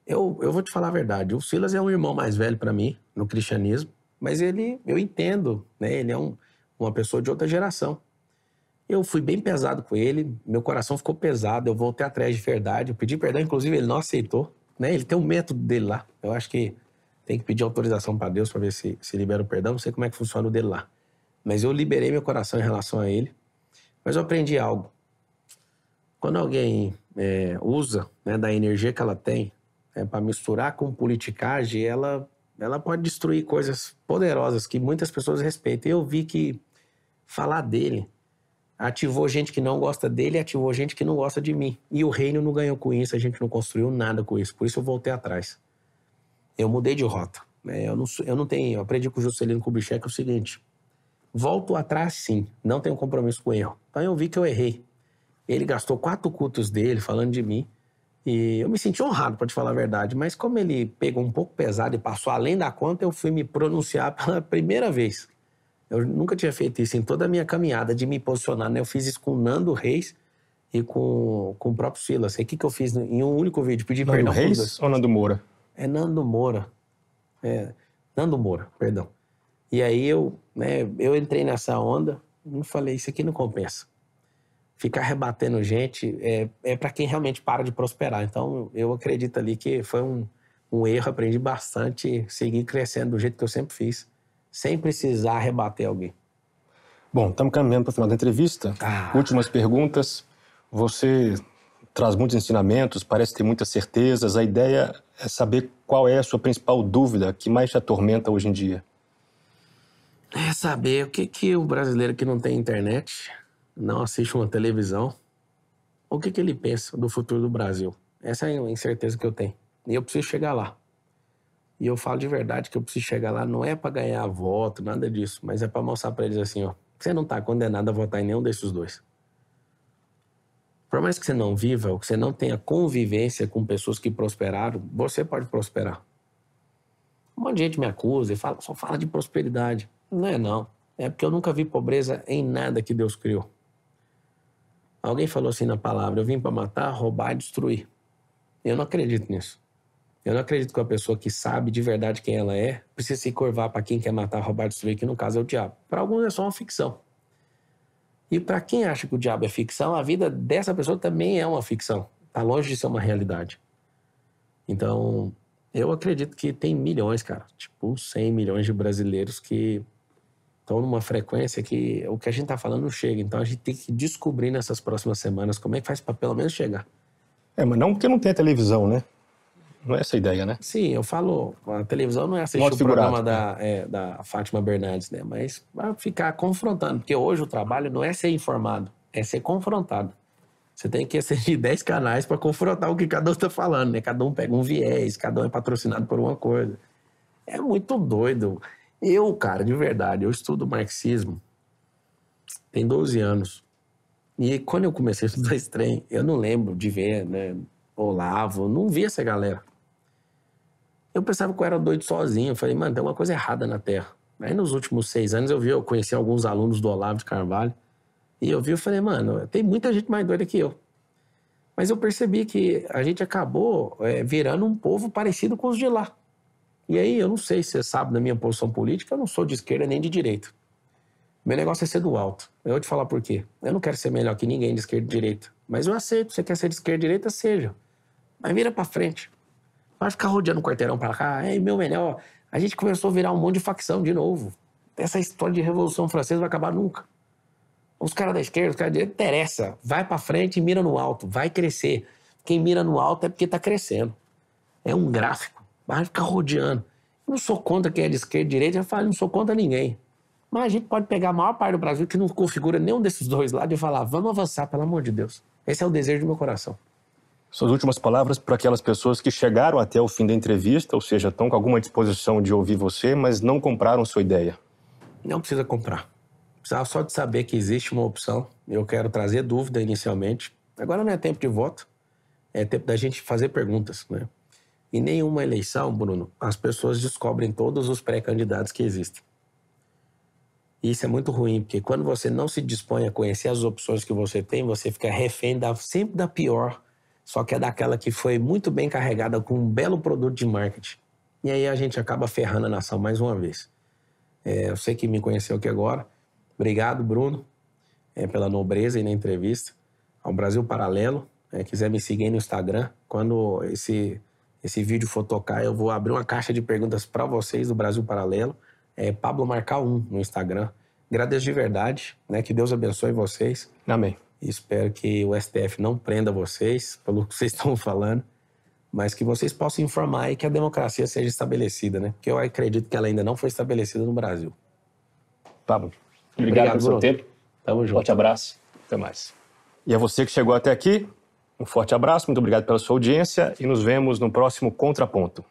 Eu, eu vou te falar a verdade. O Silas é um irmão mais velho para mim, no cristianismo. Mas ele, eu entendo, né? Ele é um, uma pessoa de outra geração. Eu fui bem pesado com ele, meu coração ficou pesado, eu voltei atrás de verdade, eu pedi perdão, inclusive ele não aceitou, né? Ele tem um método dele lá. Eu acho que tem que pedir autorização para Deus para ver se, se libera o perdão, não sei como é que funciona o dele lá. Mas eu liberei meu coração em relação a ele, mas eu aprendi algo. Quando alguém é, usa né, da energia que ela tem é, né, para misturar com politicagem, ela ela pode destruir coisas poderosas que muitas pessoas respeitam. Eu vi que falar dele ativou gente que não gosta dele, ativou gente que não gosta de mim. E o reino não ganhou com isso, a gente não construiu nada com isso. Por isso eu voltei atrás. Eu mudei de rota. É, eu não, eu não tenho. Eu aprendi com o Juscelino Kubitschek o seguinte: volto atrás sim, não tenho compromisso com erro. Então eu vi que eu errei. Ele gastou quatro cultos dele falando de mim. E eu me senti honrado, para te falar a verdade, mas como ele pegou um pouco pesado e passou além da conta, eu fui me pronunciar pela primeira vez. Eu nunca tinha feito isso em toda a minha caminhada de me posicionar, né? Eu fiz isso com o Nando Reis e com, com o próprio Silas. o que, que eu fiz em um único vídeo? Pedi perdão. Nando Reis ou Nando Moura? É Nando Moura. É, Nando Moura, perdão. E aí eu, né, eu entrei nessa onda e falei, isso aqui não compensa ficar rebatendo gente é, é para quem realmente para de prosperar. Então, eu acredito ali que foi um, um erro, aprendi bastante, segui crescendo do jeito que eu sempre fiz, sem precisar rebater alguém. Bom, estamos caminhando para o final da entrevista. Ah. Últimas perguntas. Você traz muitos ensinamentos, parece ter muitas certezas. A ideia é saber qual é a sua principal dúvida que mais te atormenta hoje em dia. É saber o que, que o brasileiro que não tem internet não assiste uma televisão, o que, que ele pensa do futuro do Brasil? Essa é a incerteza que eu tenho. E eu preciso chegar lá. E eu falo de verdade que eu preciso chegar lá, não é para ganhar voto, nada disso, mas é para mostrar para eles assim, ó, você não tá condenado a votar em nenhum desses dois. Por mais que você não viva, ou que você não tenha convivência com pessoas que prosperaram, você pode prosperar. Um monte de gente me acusa e fala, só fala de prosperidade. Não é não. É porque eu nunca vi pobreza em nada que Deus criou. Alguém falou assim na palavra: eu vim para matar, roubar e destruir. Eu não acredito nisso. Eu não acredito que uma pessoa que sabe de verdade quem ela é precisa se curvar para quem quer matar, roubar, destruir, que no caso é o diabo. Para alguns é só uma ficção. E para quem acha que o diabo é ficção, a vida dessa pessoa também é uma ficção. Está longe de ser uma realidade. Então, eu acredito que tem milhões, cara, tipo 100 milhões de brasileiros que então, numa frequência que o que a gente está falando não chega. Então, a gente tem que descobrir nessas próximas semanas como é que faz para pelo menos chegar. É, mas não porque não tem televisão, né? Não é essa a ideia, né? Sim, eu falo, a televisão não é assistir Modo o programa da, né? é, da Fátima Bernardes, né? Mas vai ficar confrontando, porque hoje o trabalho não é ser informado, é ser confrontado. Você tem que assistir 10 canais para confrontar o que cada um está falando, né? Cada um pega um viés, cada um é patrocinado por uma coisa. É muito doido. Eu, cara, de verdade, eu estudo marxismo tem 12 anos. E quando eu comecei a estudar esse trem, eu não lembro de ver, né, Olavo, não vi essa galera. Eu pensava que eu era doido sozinho, eu falei, mano, tem uma coisa errada na Terra. Aí nos últimos seis anos eu vi, eu conheci alguns alunos do Olavo de Carvalho, e eu vi, eu falei, mano, tem muita gente mais doida que eu. Mas eu percebi que a gente acabou é, virando um povo parecido com os de lá. E aí, eu não sei se você sabe da minha posição política, eu não sou de esquerda nem de direita. Meu negócio é ser do alto. Eu vou te falar por quê. Eu não quero ser melhor que ninguém de esquerda e direita. Mas eu aceito. Você quer ser de esquerda e direita, seja. Mas vira pra frente. Vai ficar rodeando o quarteirão pra cá. É meu melhor. A gente começou a virar um monte de facção de novo. Essa história de Revolução Francesa vai acabar nunca. Os caras da esquerda, os caras da direita, interessa. Vai pra frente e mira no alto. Vai crescer. Quem mira no alto é porque tá crescendo. É um gráfico. Mas ficar rodeando. Eu não sou contra quem é de esquerda, direita, eu falo, não sou contra ninguém. Mas a gente pode pegar a maior parte do Brasil que não configura nenhum desses dois lados e falar, vamos avançar, pelo amor de Deus. Esse é o desejo do meu coração. Suas últimas palavras para aquelas pessoas que chegaram até o fim da entrevista, ou seja, estão com alguma disposição de ouvir você, mas não compraram sua ideia. Não precisa comprar. Precisava só de saber que existe uma opção. Eu quero trazer dúvida inicialmente. Agora não é tempo de voto, é tempo da gente fazer perguntas, né? Em nenhuma eleição, Bruno, as pessoas descobrem todos os pré-candidatos que existem. isso é muito ruim, porque quando você não se dispõe a conhecer as opções que você tem, você fica refém da, sempre da pior, só que é daquela que foi muito bem carregada com um belo produto de marketing. E aí a gente acaba ferrando a nação mais uma vez. É, eu sei que me conheceu aqui agora. Obrigado, Bruno, é, pela nobreza e na entrevista. Ao Brasil Paralelo. É, quiser me seguir no Instagram. Quando esse esse vídeo for tocar, eu vou abrir uma caixa de perguntas para vocês do Brasil Paralelo. É Pablo Marcar 1 no Instagram. Agradeço de verdade, né? Que Deus abençoe vocês. Amém. Espero que o STF não prenda vocês pelo que vocês estão falando, mas que vocês possam informar e que a democracia seja estabelecida, né? Porque eu acredito que ela ainda não foi estabelecida no Brasil. Pablo, obrigado, obrigado pelo seu tempo. Tamo junto. Forte abraço. Até mais. E a é você que chegou até aqui, um forte abraço, muito obrigado pela sua audiência e nos vemos no próximo Contraponto.